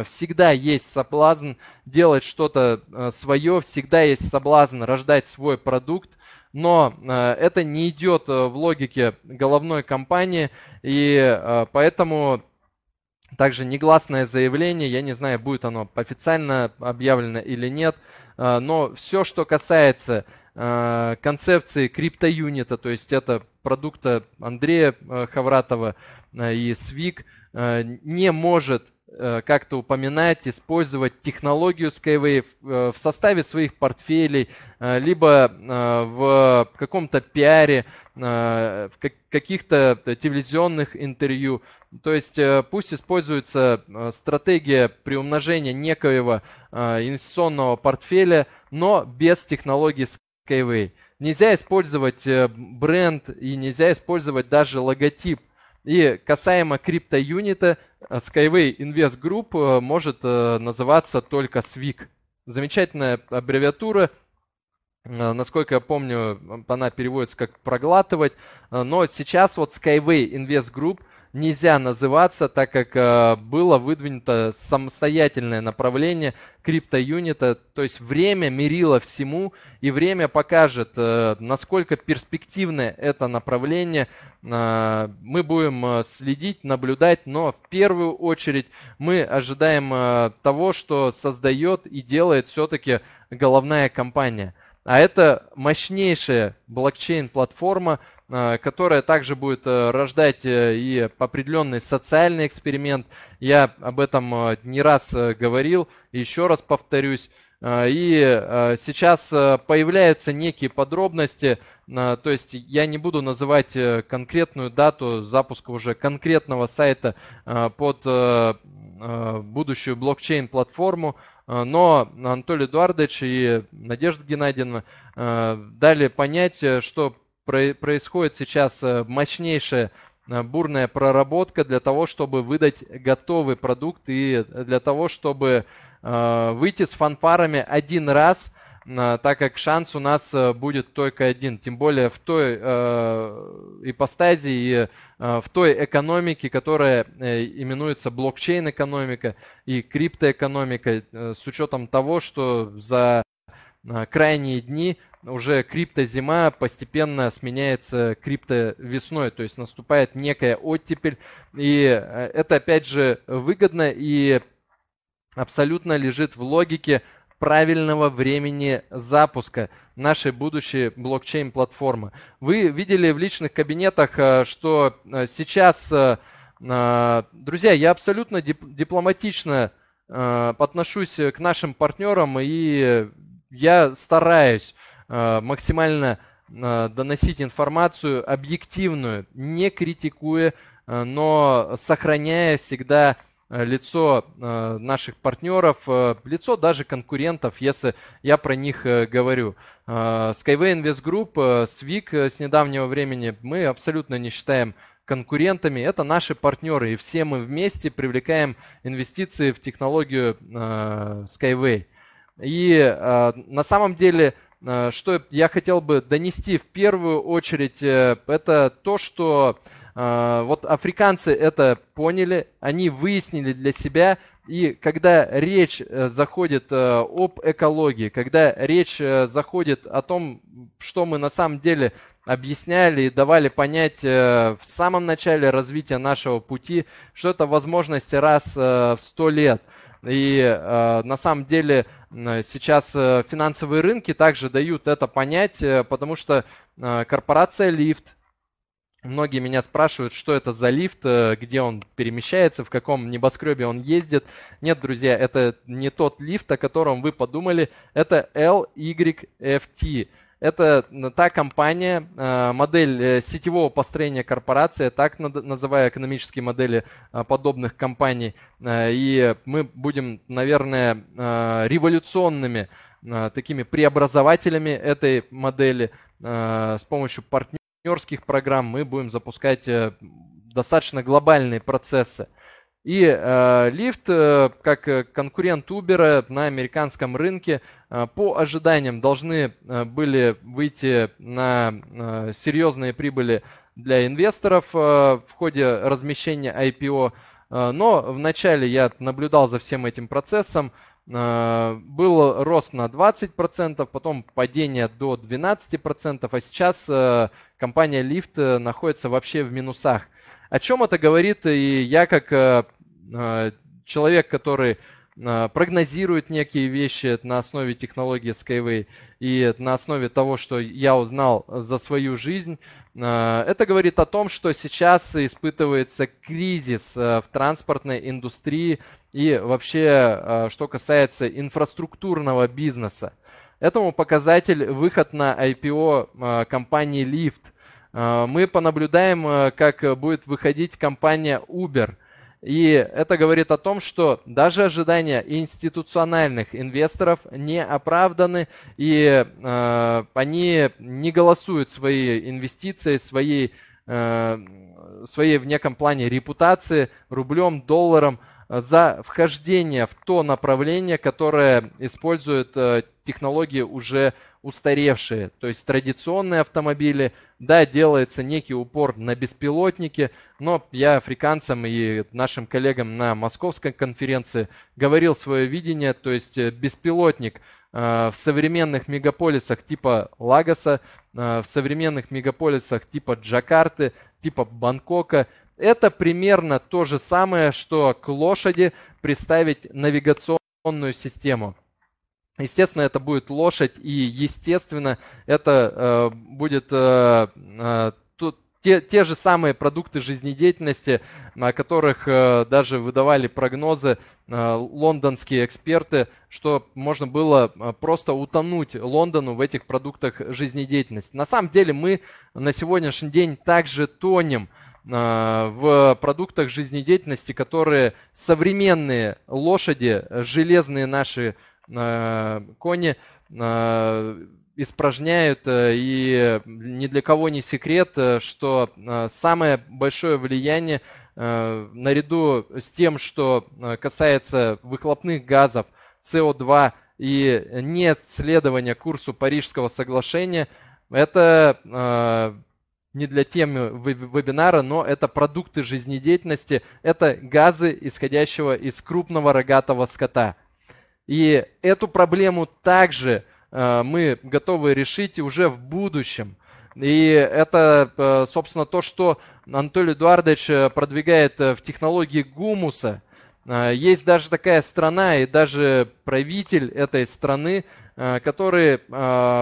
всегда есть соблазн делать что-то свое, всегда есть соблазн рождать свой продукт но это не идет в логике головной компании, и поэтому также негласное заявление, я не знаю, будет оно официально объявлено или нет, э, но все, что касается э, концепции криптоюнита, то есть это продукта Андрея э, Хавратова и СВИК, не может Э, как-то упоминать, использовать технологию Skyway э, в составе своих портфелей, э, либо в каком-то пиаре, в каких-то телевизионных интервью. То есть пусть используется стратегия приумножения некоего инвестиционного портфеля, но без технологии Skyway. Нельзя использовать бренд и нельзя использовать даже логотип и касаемо криптоюнита, э, Skyway Invest Group э, может э, называться только SWIC. Замечательная аббревиатура, Насколько я помню, она переводится как проглатывать. Но сейчас вот Skyway Invest Group нельзя называться, так как э, было выдвинуто самостоятельное направление криптоюнита, то есть время мерило всему, и время покажет, э, насколько перспективное это направление. Э, мы будем э, следить, наблюдать, но в первую очередь мы ожидаем э, того, что создает и делает все-таки головная компания – а это мощнейшая блокчейн-платформа, э, которая также будет э, рождать э, и определенный социальный эксперимент. Я об этом не раз говорил, еще раз повторюсь. И сейчас появляются некие подробности, то есть я не буду называть конкретную дату запуска уже конкретного сайта под будущую блокчейн-платформу, Э, но Анатолий Эдуардович и Надежда Геннадьевна э, дали понять, э, что происходит сейчас мощнейшая бурная проработка для того, чтобы выдать готовый продукт и для того, чтобы выйти с фанфарами один раз – Э, так как шанс у нас э, будет только один. Тем более в той э, ипостази и э, в той экономике, которая э, именуется блокчейн-экономика и криптоэкономика, э, с учетом того, что за крайние дни уже крипто зима постепенно сменяется крипто весной, то есть наступает некая оттепель, и это опять же выгодно и абсолютно лежит в логике правильного времени запуска нашей будущей блокчейн-платформы. Вы видели в личных кабинетах, э, что э, сейчас, э, друзья, я абсолютно дипломатично отношусь к нашим партнерам и я стараюсь максимально доносить информацию объективную, не критикуя, но сохраняя всегда Э, лицо э, наших партнеров, э, лицо даже конкурентов, если я про них говорю. Skyway Invest Group, SWIG с недавнего времени мы абсолютно не считаем конкурентами, это наши партнеры, и все мы вместе привлекаем инвестиции в технологию Skyway. И на самом деле что я хотел бы донести в первую очередь, это то, что а, вот африканцы это поняли, они выяснили для себя, и когда речь э, заходит э, об экологии, когда речь э, заходит о том, что мы на самом деле объясняли и давали понять в самом начале развития нашего пути, что это возможности раз в сто лет. И э, на самом деле сейчас финансовые рынки также дают это понять, потому что корпорация Лифт, Многие меня спрашивают, что это за лифт, э, где он перемещается, в каком небоскребе он ездит. Нет, друзья, это не тот лифт, о котором вы подумали. Это LYFT. Это та компания, э, модель э, сетевого построения корпорации, так называя экономические модели подобных компаний. И мы будем, наверное, революционными такими преобразователями этой модели с помощью партнеров партнерских программ мы будем запускать э, достаточно глобальные процессы. И э, э, как э, конкурент Uber э, на американском рынке, э, по ожиданиям должны э, были выйти на э, серьезные прибыли для инвесторов э, в ходе размещения IPO. Э, но вначале я наблюдал за всем этим процессом. Э, Э, был рост на 20%, потом падение до 12%, а сейчас э, компания Lyft э, находится вообще в минусах. О чем это говорит? И я как человек, который а, прогнозирует некие вещи на основе технологии Skyway и на основе того, что я узнал за свою жизнь. А, это говорит о том, что сейчас испытывается кризис а, в транспортной индустрии и вообще, что касается инфраструктурного бизнеса. Этому показатель выход на IPO компании Lyft. Мы понаблюдаем, как будет выходить компания Uber – и это говорит о том, что даже ожидания институциональных инвесторов не оправданы, и э, они не голосуют свои инвестиции, своей, э, своей в неком плане репутации рублем, долларом, за вхождение в то направление, которое использует э, технологии уже устаревшие, то есть традиционные автомобили. Да, делается некий упор на беспилотники, но я африканцам и нашим коллегам на московской конференции говорил свое видение, то есть э, беспилотник э, в современных мегаполисах типа Лагоса, в современных мегаполисах типа Джакарты, типа Бангкока – это примерно то же самое, что к лошади представить навигационную систему. Естественно, это будет лошадь, и, естественно, это э, будет э, э, те, те же самые продукты жизнедеятельности, о которых э, даже выдавали прогнозы э, лондонские эксперты, что можно было э, просто утонуть Лондону в этих продуктах жизнедеятельности. На самом деле мы на сегодняшний день также тонем Э, в продуктах жизнедеятельности, которые современные лошади, э, железные наши э, кони испражняют, и ни для кого не секрет, что самое большое влияние наряду с тем, что касается выхлопных газов, СО2 и не следования курсу Парижского соглашения, это не для темы вебинара, но это продукты жизнедеятельности, это газы, исходящего из крупного рогатого скота. И эту проблему также э, мы готовы решить уже в будущем. И это, э, собственно, то, что Анатолий Эдуардович э, продвигает в технологии гумуса. Есть даже такая страна, и даже правитель этой страны Э, который э,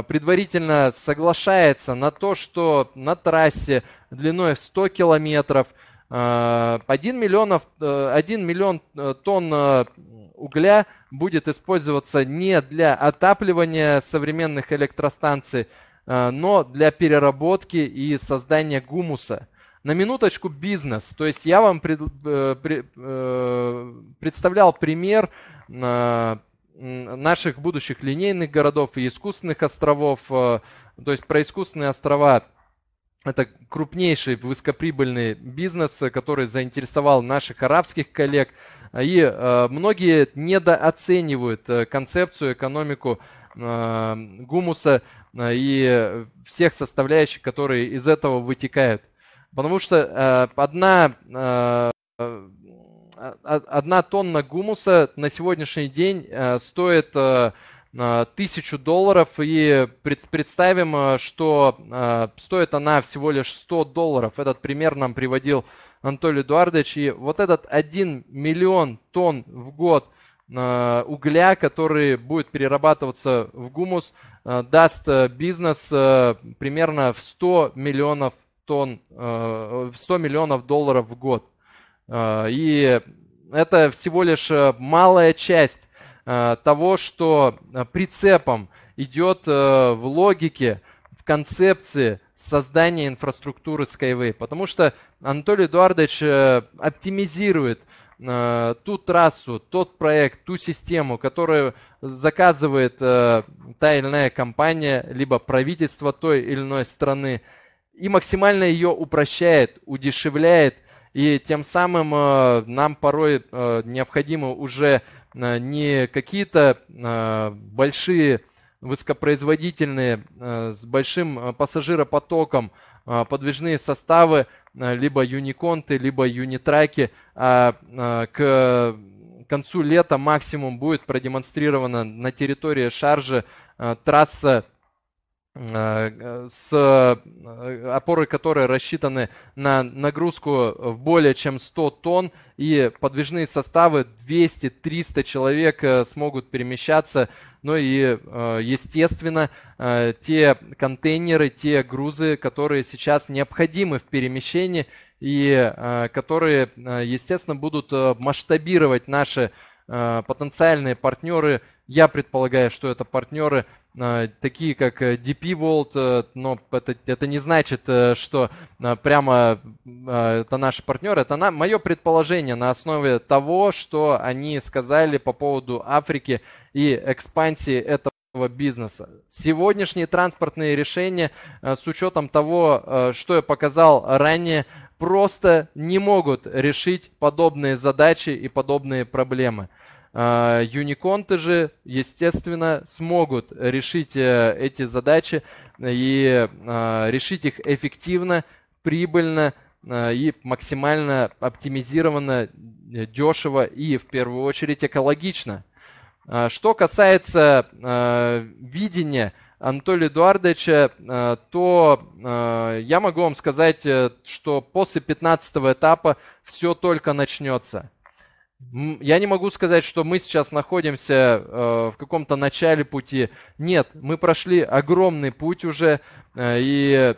предварительно соглашается на то, что на трассе длиной в 100 километров 1, э, миллионов, 1 миллион тонн угля будет использоваться не для отапливания современных электростанций, но для переработки и создания гумуса. На минуточку бизнес. То есть я вам пред, пред, представлял пример наших будущих линейных городов и искусственных островов. Э, то есть про искусственные острова это крупнейший высокоприбыльный бизнес, э, который заинтересовал наших арабских коллег. И э, многие недооценивают концепцию, экономику гумуса и всех составляющих, которые из этого вытекают. Потому что одна а, а, одна тонна гумуса на сегодняшний день э, стоит э, э, тысячу долларов и представим, что стоит она всего лишь 100 долларов. Этот пример нам приводил Анатолий Эдуардович. И вот этот 1 миллион тонн в год угля, который будет перерабатываться в гумус, даст бизнес примерно в 100 миллионов тонн, в 100 миллионов долларов в год. А, и это всего лишь э, малая часть э, того, что э, прицепом идет в логике, в концепции создания инфраструктуры Skyway. Потому что Анатолий Эдуардович оптимизирует ту трассу, тот проект, ту систему, которую заказывает э, та или иная компания, либо правительство той или иной страны, и максимально ее упрощает, удешевляет – и тем самым э, нам порой э, необходимо уже э, не какие-то большие высокопроизводительные с большим пассажиропотоком подвижные составы, либо юниконты, либо юнитраки. А, к концу лета максимум будет продемонстрирована на территории шаржи трасса Э, с э, опоры которые рассчитаны на нагрузку в более чем 100 тонн и подвижные составы 200-300 человек э, смогут перемещаться. Ну и, естественно, те контейнеры, те грузы, которые сейчас необходимы в перемещении и которые, естественно, будут масштабировать наши потенциальные партнеры – я предполагаю, что это партнеры э, такие как э, DP World, э, но это, это не значит, что прямо это наши партнеры. Это на, мое предположение на основе того, что они сказали по поводу Африки и экспансии этого бизнеса. Сегодняшние транспортные решения с учетом того, что я показал ранее, просто не могут решить подобные задачи и подобные проблемы. А, юниконты же, естественно, смогут решить э, эти задачи э, и а, решить их эффективно, прибыльно э, и максимально оптимизированно, дешево и, в первую очередь, экологично. А, что касается видения Анатолия Эдуардовича, то я могу вам сказать, что после 15 этапа все только начнется – я не могу сказать, что мы сейчас находимся э, в каком-то начале пути. Нет, мы прошли огромный путь уже, э, и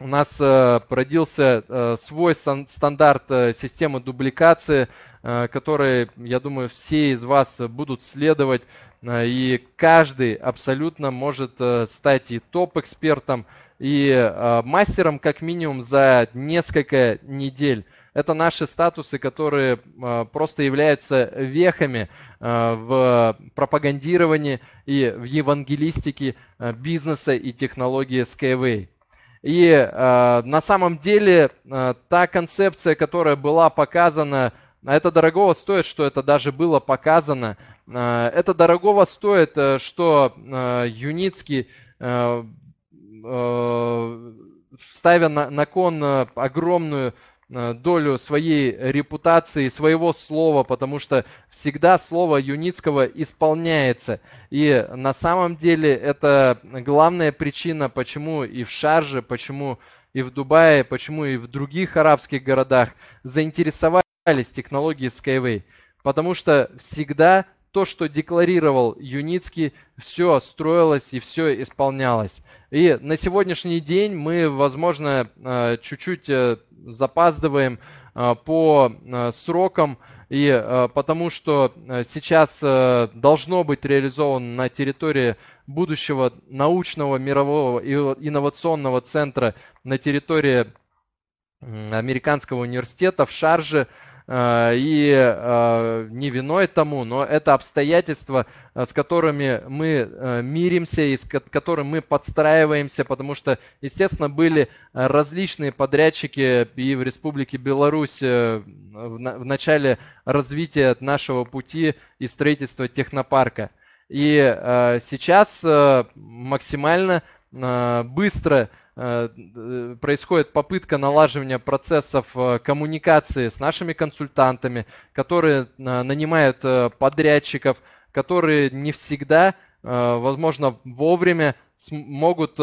у нас э, родился э, свой стандарт э, системы дубликации, э, который, я думаю, все из вас будут следовать. Э, и каждый абсолютно может э, стать и топ-экспертом, и э, мастером как минимум за несколько недель это наши статусы, которые а, просто являются вехами а, в пропагандировании и в евангелистике а, бизнеса и технологии Skyway. И э, на самом деле э, та концепция, которая была показана, это дорого стоит, что это даже было показано. Э, это дорого стоит, что э, Юницкий э, э, ставя на, на кон огромную Э, долю своей репутации, своего слова, потому что всегда слово Юницкого исполняется. И на самом деле это главная причина, почему и в Шарже, почему и в Дубае, почему и в других арабских городах заинтересовались технологией Skyway. Потому что всегда то, что декларировал Юницкий, все строилось и все исполнялось. И на сегодняшний день мы, возможно, э, чуть-чуть э, запаздываем э, по срокам, и потому что сейчас должно быть реализовано на территории будущего научного мирового инновационного центра на территории Американского университета в Шарже – Э, и э, не виной тому, но это обстоятельства, э, с которыми мы миримся и с которыми мы подстраиваемся, потому что, естественно, были различные подрядчики и в Республике Беларусь в начале развития нашего пути и строительства технопарка. И сейчас максимально быстро Э, э, происходит попытка налаживания процессов э, коммуникации с нашими консультантами, которые нанимают подрядчиков, которые не всегда, возможно, вовремя могут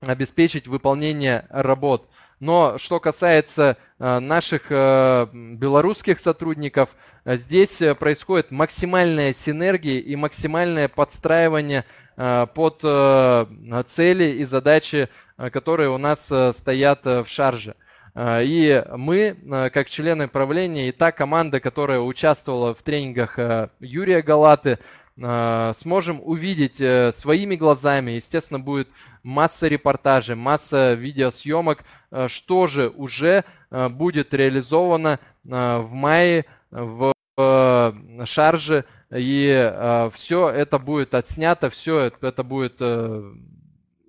обеспечить выполнение работ. Но что касается э, наших э, белорусских сотрудников, э, здесь происходит максимальная синергия и максимальное подстраивание под цели и задачи, которые у нас стоят в шарже. И мы, как члены правления, и та команда, которая участвовала в тренингах Юрия Галаты, Э, сможем увидеть э, своими глазами. Естественно, будет масса репортажей, масса видеосъемок, э, что же уже будет реализовано в мае в шарже. И все это будет отснято, все это будет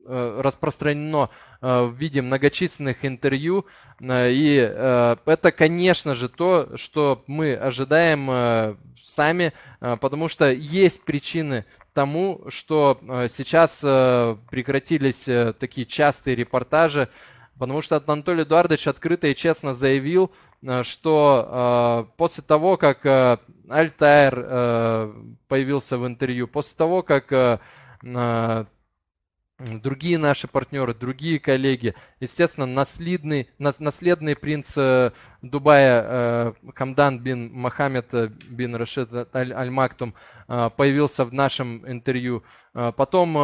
Э, распространено э, в виде многочисленных интервью. Э, и это, конечно же, то, что мы ожидаем сами, потому что есть причины тому, что сейчас прекратились такие частые репортажи, потому что Анатолий Эдуардович открыто и честно заявил, что после того, как э, Альтайр появился в интервью, после того, как другие наши партнеры, другие коллеги. Естественно, наследный, наследный принц э, Дубая э, Камдан бин Мохаммед э, бин Рашид Аль, аль Мактум появился в нашем интервью. потом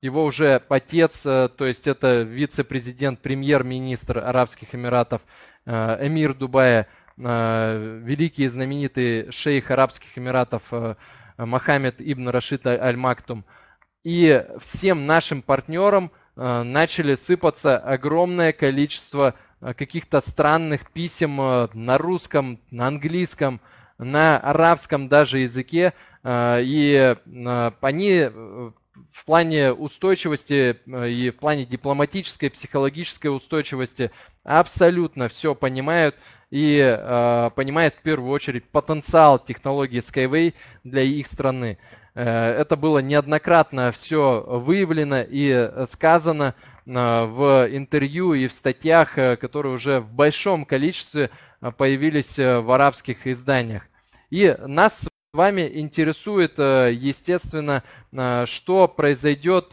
его уже отец, то есть это вице-президент, премьер-министр Арабских Эмиратов, эмир Дубая, великий и знаменитый шейх Арабских Эмиратов э, Мохаммед ибн Рашид Аль Мактум. Э, и всем нашим партнерам э, начали сыпаться огромное количество э, каких-то странных писем э, на русском, на английском, на арабском даже языке. И они в плане устойчивости и в плане дипломатической, психологической устойчивости абсолютно все понимают и понимают в первую очередь потенциал технологии Skyway для их страны. Э, это было неоднократно все выявлено и э, сказано э, в интервью и в статьях, которые уже в большом количестве появились в арабских изданиях. И нас с вами интересует, естественно, что произойдет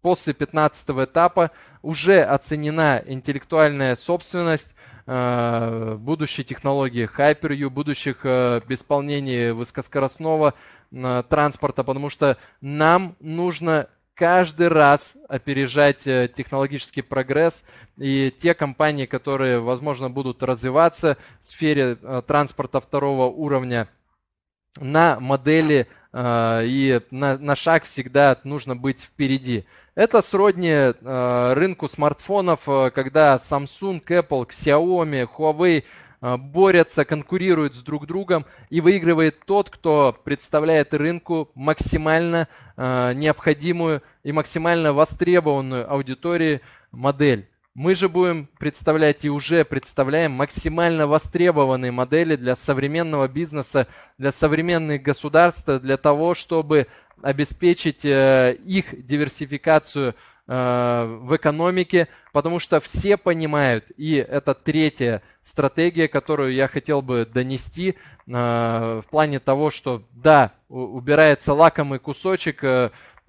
после 15 этапа. Уже оценена интеллектуальная собственность, Э, будущей технологии Hyper-U, будущих э, исполнений высокоскоростного э, транспорта, потому что нам нужно каждый раз опережать технологический прогресс. И те компании, которые, возможно, будут развиваться в сфере транспорта второго уровня на модели а, и на, на шаг всегда нужно быть впереди. Это сродни э, рынку смартфонов, а, когда Samsung, Apple, Xiaomi, Huawei э, борются, конкурируют с друг другом и выигрывает тот, кто представляет рынку максимально э, необходимую и максимально востребованную аудитории модель. Мы же будем представлять и уже представляем максимально востребованные модели для современного бизнеса, для современных государств, для того, чтобы обеспечить э, их диверсификацию э, в экономике, потому что все понимают, и это третья стратегия, которую я хотел бы донести э, в плане того, что да, убирается лакомый кусочек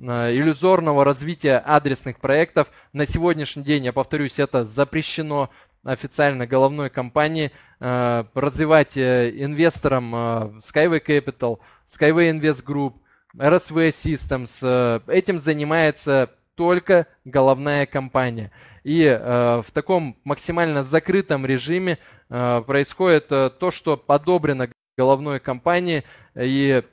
Э, иллюзорного развития адресных проектов. На сегодняшний день, я повторюсь, это запрещено официально головной компании, э, развивать э, инвесторам Skyway Capital, Skyway Invest Group, RSV Systems. Этим занимается только головная компания. И э, в таком максимально закрытом режиме э, происходит э, то, что подобрено головной компании. И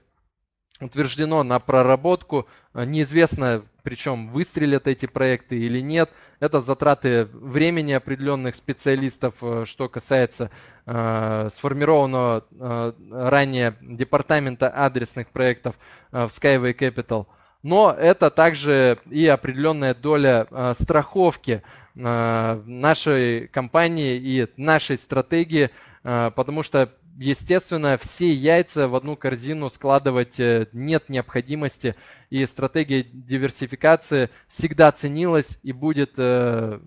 утверждено на проработку. Э, неизвестно, причем выстрелят эти проекты или нет. Это затраты времени определенных специалистов, э, что касается э, сформированного э, ранее департамента адресных проектов э, в Skyway Capital. Но это также и определенная доля э, страховки э, нашей компании и нашей стратегии, э, потому что естественно, все яйца в одну корзину складывать э, нет необходимости, и стратегия диверсификации всегда ценилась и будет, э,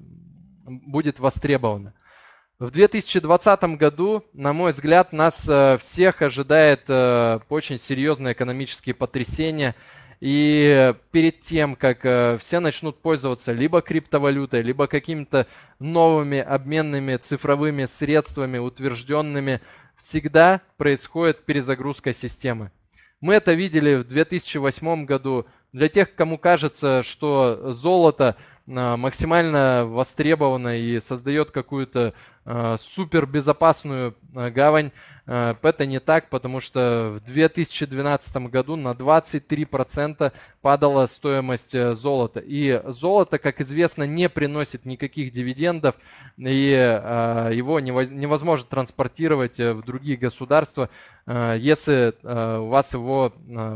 будет востребована. В 2020 году, на мой взгляд, нас э, всех ожидает очень серьезные экономические потрясения. И перед тем, как все начнут пользоваться либо криптовалютой, либо какими-то новыми обменными цифровыми средствами, утвержденными всегда происходит перезагрузка системы. Мы это видели в 2008 году. Для тех, кому кажется, что золото Э, максимально востребована и создает какую-то э, супер безопасную э, гавань. Это не так, потому что в 2012 году на 23% падала стоимость золота. И золото, как известно, не приносит никаких дивидендов, и его невозможно транспортировать в другие государства, если у вас его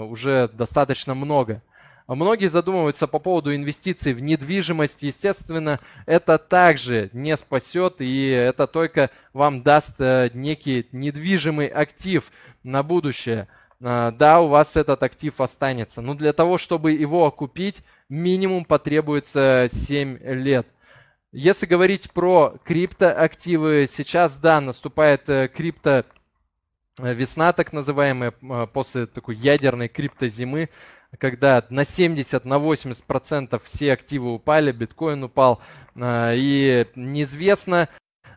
уже достаточно много. А многие задумываются по поводу инвестиций в недвижимость. Естественно, это также не спасет, и это только вам даст э, некий недвижимый актив на будущее. А, да, у вас этот актив останется, но для того, чтобы его окупить, минимум потребуется 7 лет. Если говорить про криптоактивы, сейчас, да, наступает э, крипто э, весна, так называемая, после такой ядерной криптозимы, когда на 70, на 80 процентов все активы упали, биткоин упал, а, и неизвестно,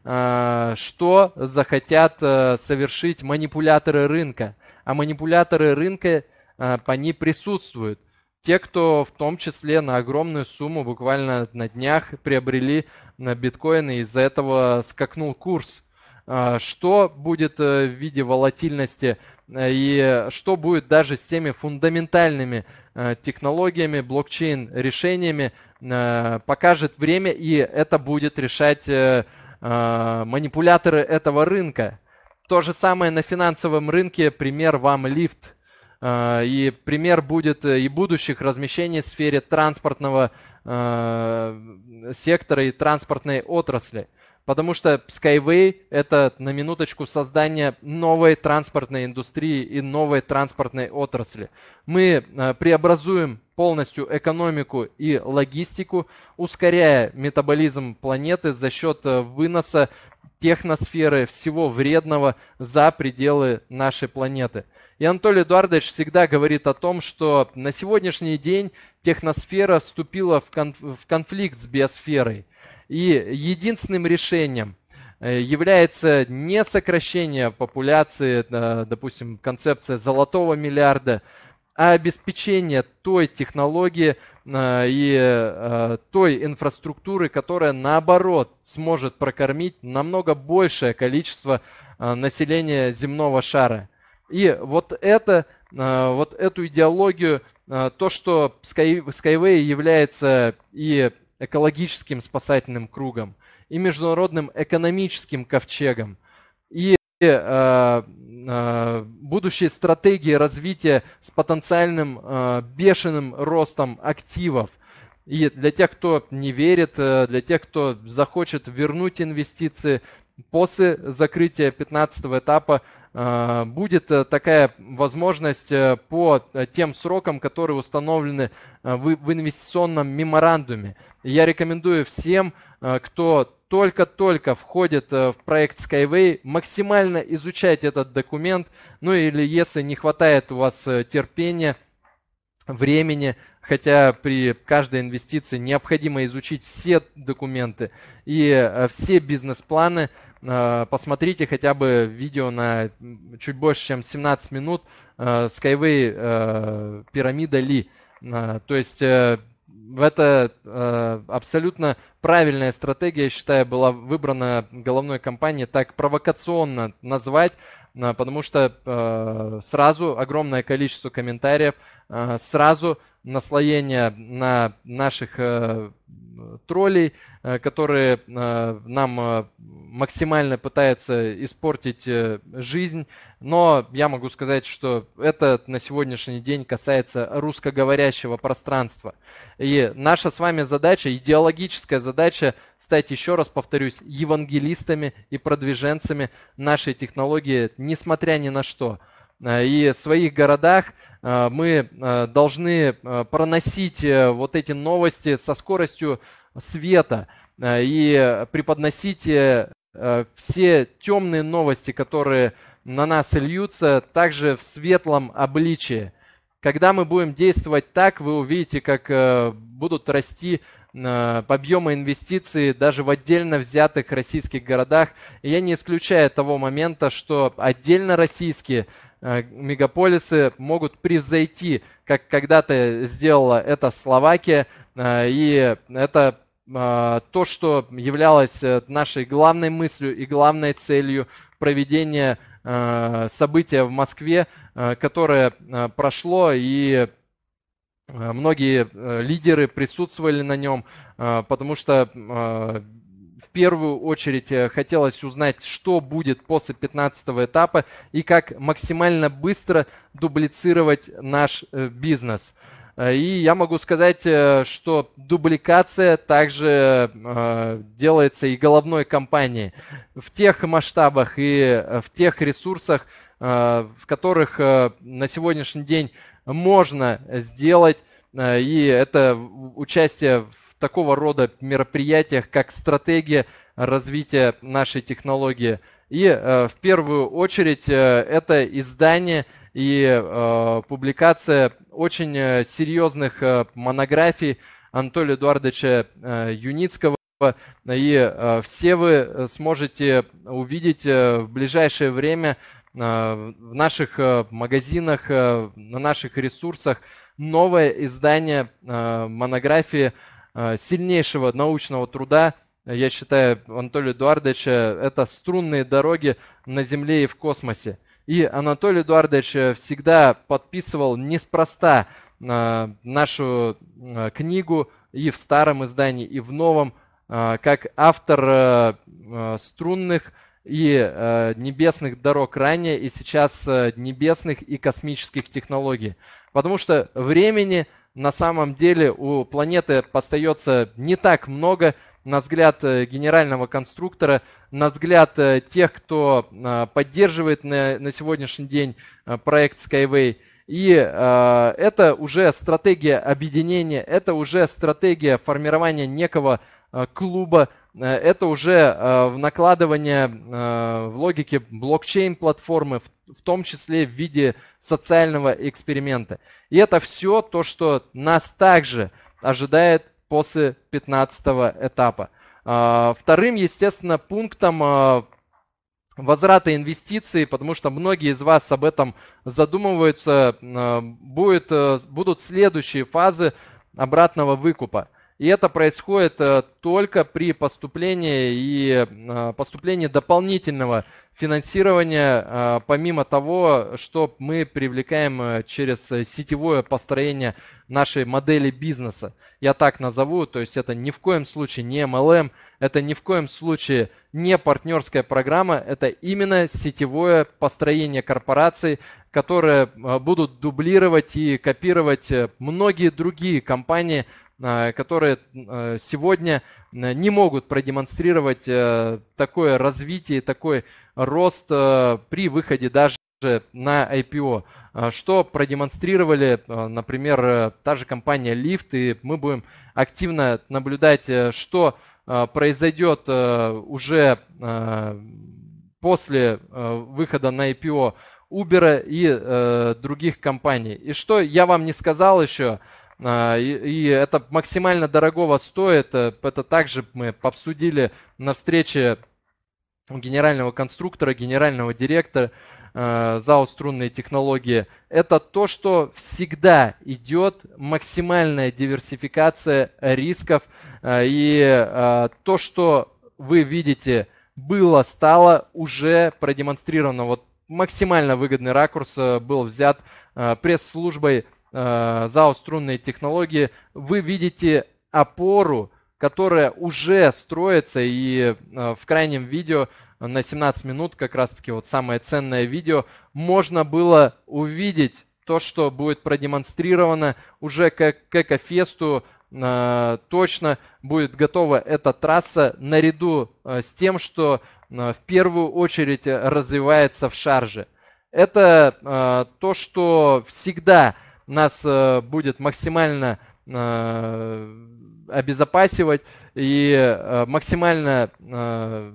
а, что захотят а, совершить манипуляторы рынка. А манипуляторы рынка, они присутствуют. Те, кто в том числе на огромную сумму буквально на днях приобрели биткоины, из-за этого скакнул курс. Что будет э, в виде волатильности Э, и что будет даже с теми фундаментальными э, технологиями, блокчейн-решениями, э, покажет время, и это будет решать манипуляторы этого рынка. То же самое на финансовом рынке, пример вам лифт. И пример будет и будущих размещений в сфере транспортного сектора и транспортной отрасли. Потому что Skyway – это, на минуточку, создание новой транспортной индустрии и новой транспортной отрасли. Мы э, преобразуем полностью экономику и логистику, ускоряя метаболизм планеты за счет э, выноса техносферы, всего вредного за пределы нашей планеты. И Анатолий Эдуардович всегда говорит о том, что на сегодняшний день техносфера вступила в, в конфликт с биосферой. И единственным решением э, является не сокращение популяции, допустим, концепция золотого миллиарда, а обеспечение той технологии э, и э, той инфраструктуры, которая наоборот сможет прокормить намного большее количество населения земного шара. И вот это, вот эту идеологию, то, что Skyway является и экологическим спасательным кругом, и международным экономическим ковчегом, и э, э, будущей стратегии развития с потенциальным э, бешеным ростом активов. И для тех, кто не верит, э, для тех, кто захочет вернуть инвестиции после закрытия 15 этапа, Э, будет э, такая возможность э, по тем срокам, которые установлены в инвестиционном меморандуме. Я рекомендую всем, кто только-только входит в проект Skyway, максимально изучать этот документ, ну или если не хватает у вас терпения, времени, хотя при каждой инвестиции необходимо изучить все документы и э, все бизнес-планы. Э, посмотрите хотя бы видео на чуть больше, чем 17 минут э, Skyway пирамида Ли. То есть это абсолютно правильная стратегия, я считаю, была выбрана головной компанией так провокационно назвать а, потому что э, сразу огромное количество комментариев, а, сразу наслоение на наших э, троллей, э, которые нам максимально пытаются испортить жизнь. Но я могу сказать, что это на сегодняшний день касается русскоговорящего пространства. И наша с вами задача, идеологическая задача стать, еще раз повторюсь, евангелистами и продвиженцами нашей технологии, несмотря ни на что. Э, и в своих городах э, мы э, должны проносить вот эти новости со скоростью света и преподносить все темные новости, которые на нас льются, также в светлом обличии. Когда мы будем действовать так, вы увидите, как э, будут расти э, объемы инвестиций даже в отдельно взятых российских городах. И я не исключаю того момента, что отдельно российские э, мегаполисы могут превзойти, как когда-то сделала это Словакия. И это то, что являлось нашей главной мыслью и главной целью проведения Э, событие в Москве, э, которое э, прошло и многие лидеры присутствовали на нем, потому что в первую очередь хотелось узнать, что будет после 15 этапа и как максимально быстро дублицировать наш бизнес. Э, и я могу сказать, э, что дубликация также э, делается и головной компанией в тех масштабах и в тех ресурсах, в которых на сегодняшний день можно сделать. И это участие в такого рода мероприятиях, как стратегия развития нашей технологии. И в первую очередь это издание и э, публикация очень э, серьезных э, монографий Анатолия Эдуардовича э, Юницкого. И э, все вы сможете увидеть э, в ближайшее время э, в наших э, магазинах, на наших ресурсах новое издание монографии сильнейшего научного труда, я считаю, Анатолия Эдуардовича, это «Струнные дороги на Земле и в космосе». И Анатолий Эдуардович э, всегда подписывал неспроста э, нашу э, книгу и в старом издании, и в новом, как автор струнных и небесных дорог ранее, и сейчас небесных и космических технологий. Потому что времени на самом деле у планеты остается не так много, на взгляд э, генерального конструктора, на взгляд э, тех, кто э, поддерживает на, на сегодняшний день проект Skyway. И э, это уже стратегия объединения, это уже стратегия формирования некого э, клуба, э, это уже э, накладывание э, в логике блокчейн-платформы, в, в том числе в виде социального эксперимента. И это все то, что нас также ожидает после 15 этапа. А, вторым, естественно, пунктом а, возврата инвестиций, потому что многие из вас об этом задумываются, а, будет, э, будут следующие фазы обратного выкупа. И это происходит э, только при поступлении и э, поступлении дополнительного финансирования, э, помимо того, что мы привлекаем через сетевое построение нашей модели бизнеса. Я так назову, то есть это ни в коем случае не MLM, это ни в коем случае не партнерская программа, это именно сетевое построение корпораций, которые будут дублировать и копировать многие другие компании, Э, которые э, сегодня э, не могут продемонстрировать такое развитие, такой рост при выходе даже на IPO, что продемонстрировали, например, та же компания Lyft, и мы будем активно наблюдать, что произойдет уже после выхода на IPO Uber и других компаний. И что я вам не сказал еще, а, и, это максимально дорогого стоит. Э, это также мы обсудили на встрече генерального конструктора, генерального директора э, ЗАО «Струнные технологии». Это то, что всегда идет максимальная диверсификация рисков. Э, и то, что вы видите, было, стало уже продемонстрировано. Вот максимально выгодный ракурс был взят пресс-службой э, ЗАО «Струнные технологии», вы видите опору, которая уже строится, и э, в крайнем видео э, на 17 минут, как раз-таки вот самое ценное видео, можно было увидеть то, что будет продемонстрировано уже как к Экофесту, э, точно будет готова эта трасса наряду э, с тем, что в первую очередь развивается в шарже. Это то, что всегда нас э, будет максимально э, обезопасивать и э, максимально э,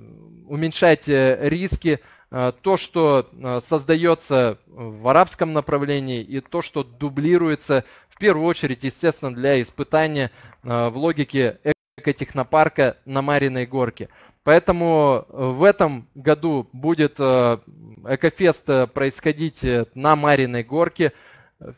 уменьшать э, риски. Э, то, что э, создается в арабском направлении и то, что дублируется в первую очередь, естественно, для испытания в логике экотехнопарка на Мариной горке. Поэтому в этом году будет Экофест происходить на Мариной горке.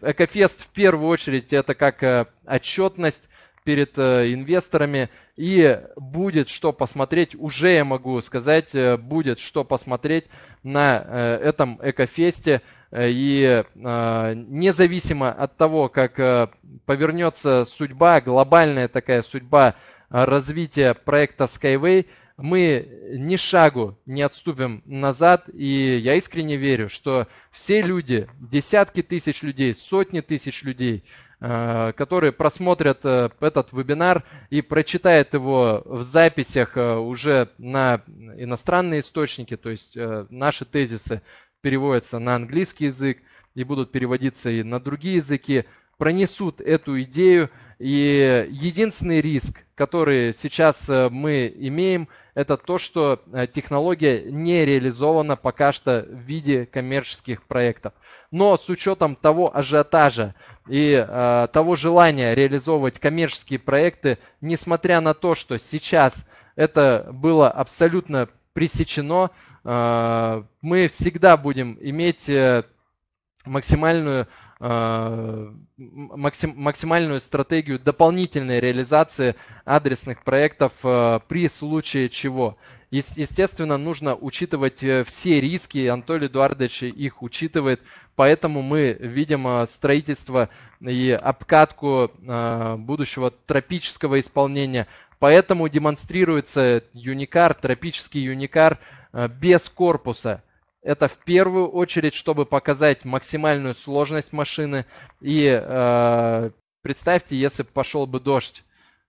Экофест в первую очередь это как э, отчетность перед э, инвесторами. И будет что посмотреть, уже я могу сказать, э, будет что посмотреть на этом Экофесте. И независимо от того, как повернется судьба, глобальная такая судьба развития проекта Skyway – мы ни шагу не отступим назад, и я искренне верю, что все люди, десятки тысяч людей, сотни тысяч людей, э, которые просмотрят э, этот вебинар и прочитают его в записях э, уже на иностранные источники, то есть наши тезисы переводятся на английский язык и будут переводиться и на другие языки, пронесут эту идею, и единственный риск, который сейчас э, мы имеем, это то, что э, технология не реализована пока что в виде коммерческих проектов. Но с учетом того ажиотажа и э, того желания реализовывать коммерческие проекты, несмотря на то, что сейчас это было абсолютно пресечено, э, мы всегда будем иметь максимальную, э, максимальную стратегию дополнительной реализации адресных проектов э, при случае чего. Естественно, нужно учитывать э, все риски, Анатолий Эдуардович их учитывает, поэтому мы видим строительство и обкатку будущего тропического исполнения. Поэтому демонстрируется юникар, тропический юникар без корпуса – это в первую очередь, чтобы показать максимальную сложность машины. И э, представьте, если пошел бы дождь.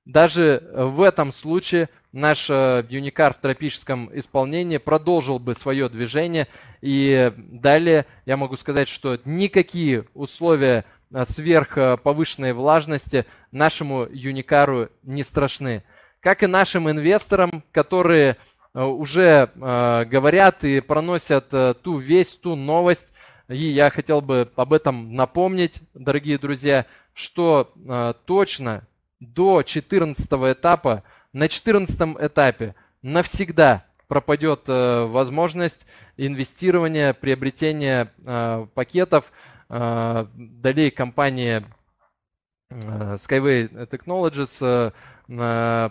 Даже в этом случае наш э, Юникар в тропическом исполнении продолжил бы свое движение. И далее я могу сказать, что никакие условия э, сверхповышенной э, влажности нашему Юникару не страшны. Как и нашим инвесторам, которые Э, уже э, говорят и проносят э, ту весть, ту новость. И я хотел бы об этом напомнить, дорогие друзья, что точно до 14 этапа, на 14 этапе навсегда пропадет возможность инвестирования, приобретения пакетов долей компании Skyway Technologies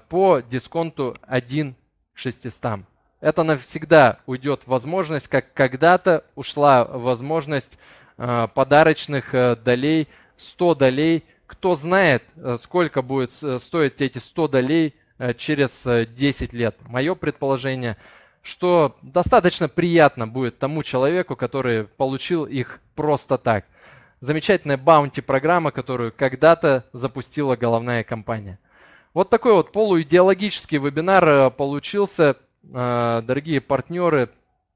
по дисконту 1 600. Это навсегда уйдет возможность, как когда-то ушла возможность э, подарочных э, долей, 100 долей. Кто знает, э, сколько будет стоить эти 100 долей через 10 лет. Мое предположение, что достаточно приятно будет тому человеку, который получил их просто так. Замечательная баунти-программа, которую когда-то запустила головная компания. Вот такой вот полуидеологический вебинар э, получился, э, дорогие партнеры,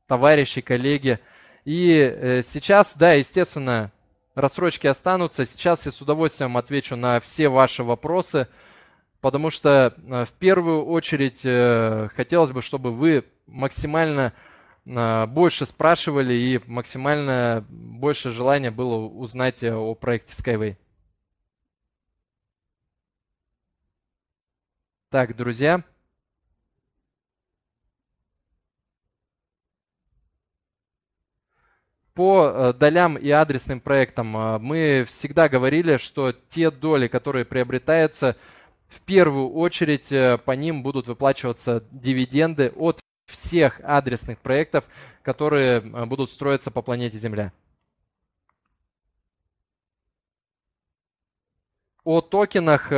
товарищи, коллеги. И э, сейчас, да, естественно, рассрочки останутся. Сейчас я с удовольствием отвечу на все ваши вопросы, потому что в первую очередь хотелось бы, чтобы вы максимально больше спрашивали и максимально больше желания было узнать о проекте Skyway. Так, друзья. По э, долям и адресным проектам э, мы всегда говорили, что те доли, которые приобретаются, в первую очередь э, по ним будут выплачиваться дивиденды от всех адресных проектов, которые будут строиться по планете Земля. О токенах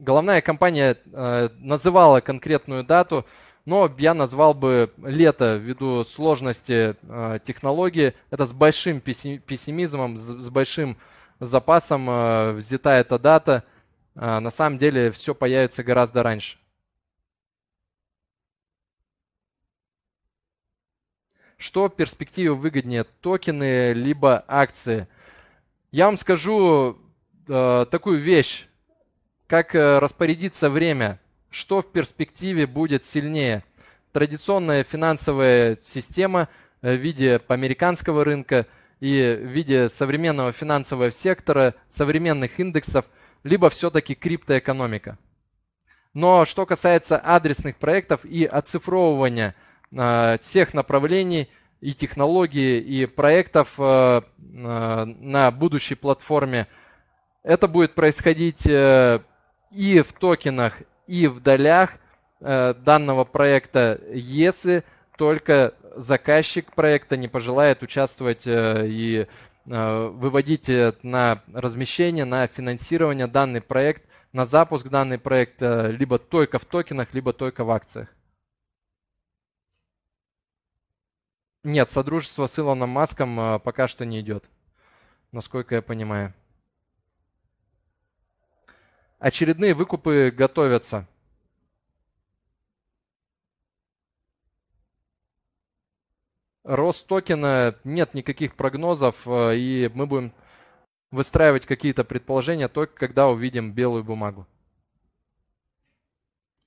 Головная компания э, называла конкретную дату, но я назвал бы лето ввиду сложности э, технологии. Это с большим пессимизмом, с большим запасом э, взята эта дата. На самом деле все появится гораздо раньше. Что в перспективе выгоднее, токены либо акции? Я вам скажу такую вещь как э, распорядиться время? Что в перспективе будет сильнее? Традиционная финансовая система э, в виде американского рынка и в виде современного финансового сектора, современных индексов, либо все-таки криптоэкономика. Но что касается адресных проектов и оцифровывания э, всех направлений и технологий и проектов э, э, на будущей платформе, это будет происходить и в токенах, и в долях э, данного проекта, если только заказчик проекта не пожелает участвовать э, и э, выводить на размещение, на финансирование данный проект, на запуск данный проект либо только в токенах, либо только в акциях. Нет, содружество с Илоном Маском пока что не идет, насколько я понимаю. Очередные выкупы готовятся. Рост токена нет никаких прогнозов, э, и мы будем выстраивать какие-то предположения только когда увидим белую бумагу.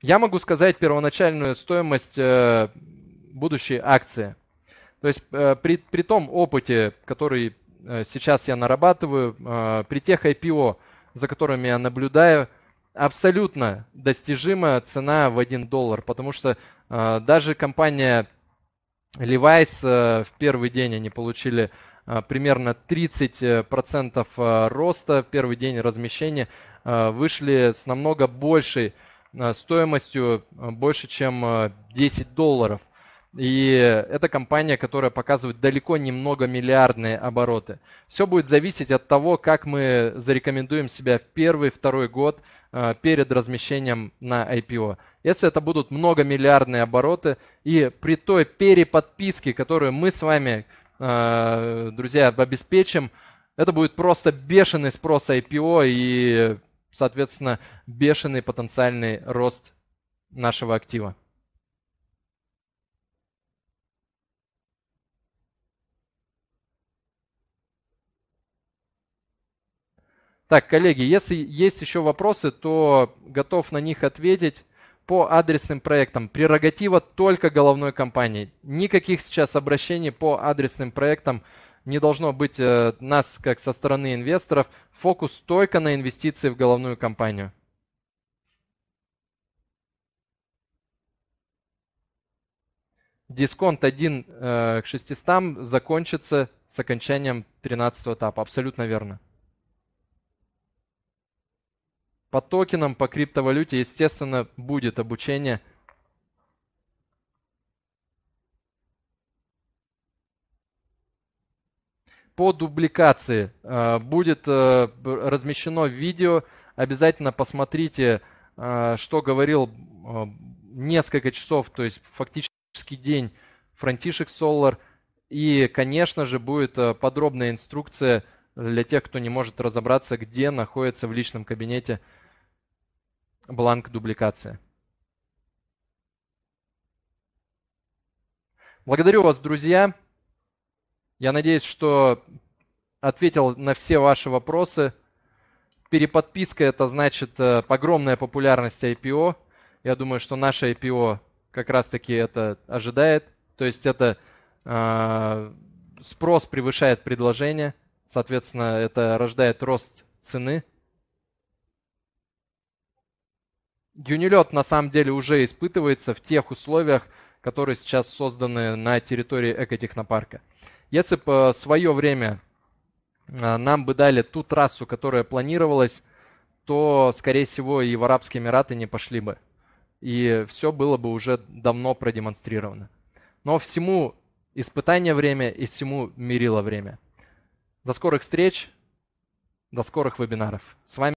Я могу сказать первоначальную стоимость э, будущей акции. То есть э, при, при том опыте, который сейчас я нарабатываю, при тех IPO – за которыми я наблюдаю, абсолютно достижимая цена в 1 доллар, потому что э, даже компания Levi's э, в первый день они получили э, примерно 30% э, э, роста, в первый день размещения э, вышли с намного большей э, стоимостью, э, больше чем э, 10 долларов. И это компания, которая показывает далеко не многомиллиардные обороты. Все будет зависеть от того, как мы зарекомендуем себя в первый, второй год э, перед размещением на IPO. Если это будут многомиллиардные обороты, и при той переподписке, которую мы с вами, э, друзья, обеспечим, это будет просто бешеный спрос IPO и, соответственно, бешеный потенциальный рост нашего актива. Так, коллеги, если есть еще вопросы, то готов на них ответить по адресным проектам. Прерогатива только головной компании. Никаких сейчас обращений по адресным проектам не должно быть э, нас, как со стороны инвесторов. Фокус только на инвестиции в головную компанию. Дисконт 1 э, к 600 закончится с окончанием 13 этапа. Абсолютно верно. По токенам, по криптовалюте, естественно, будет обучение. По дубликации э, будет э, размещено видео. Обязательно посмотрите, э, что говорил несколько часов, то есть фактически день Франтишек Солар. И, конечно же, будет подробная инструкция для тех, кто не может разобраться, где находится в личном кабинете бланк дубликация. Благодарю вас, друзья. Я надеюсь, что ответил на все ваши вопросы. Переподписка – это значит э, огромная популярность IPO. Я думаю, что наше IPO как раз-таки это ожидает. То есть это э, спрос превышает предложение, соответственно, это рождает рост цены – Юнилет на самом деле уже испытывается в тех условиях, которые сейчас созданы на территории экотехнопарка. Если бы в э, свое время э, нам бы дали ту трассу, которая планировалась, то, скорее всего, и в Арабские Эмираты не пошли бы. И все было бы уже давно продемонстрировано. Но всему испытание время и всему мерило время. До скорых встреч, до скорых вебинаров. С вами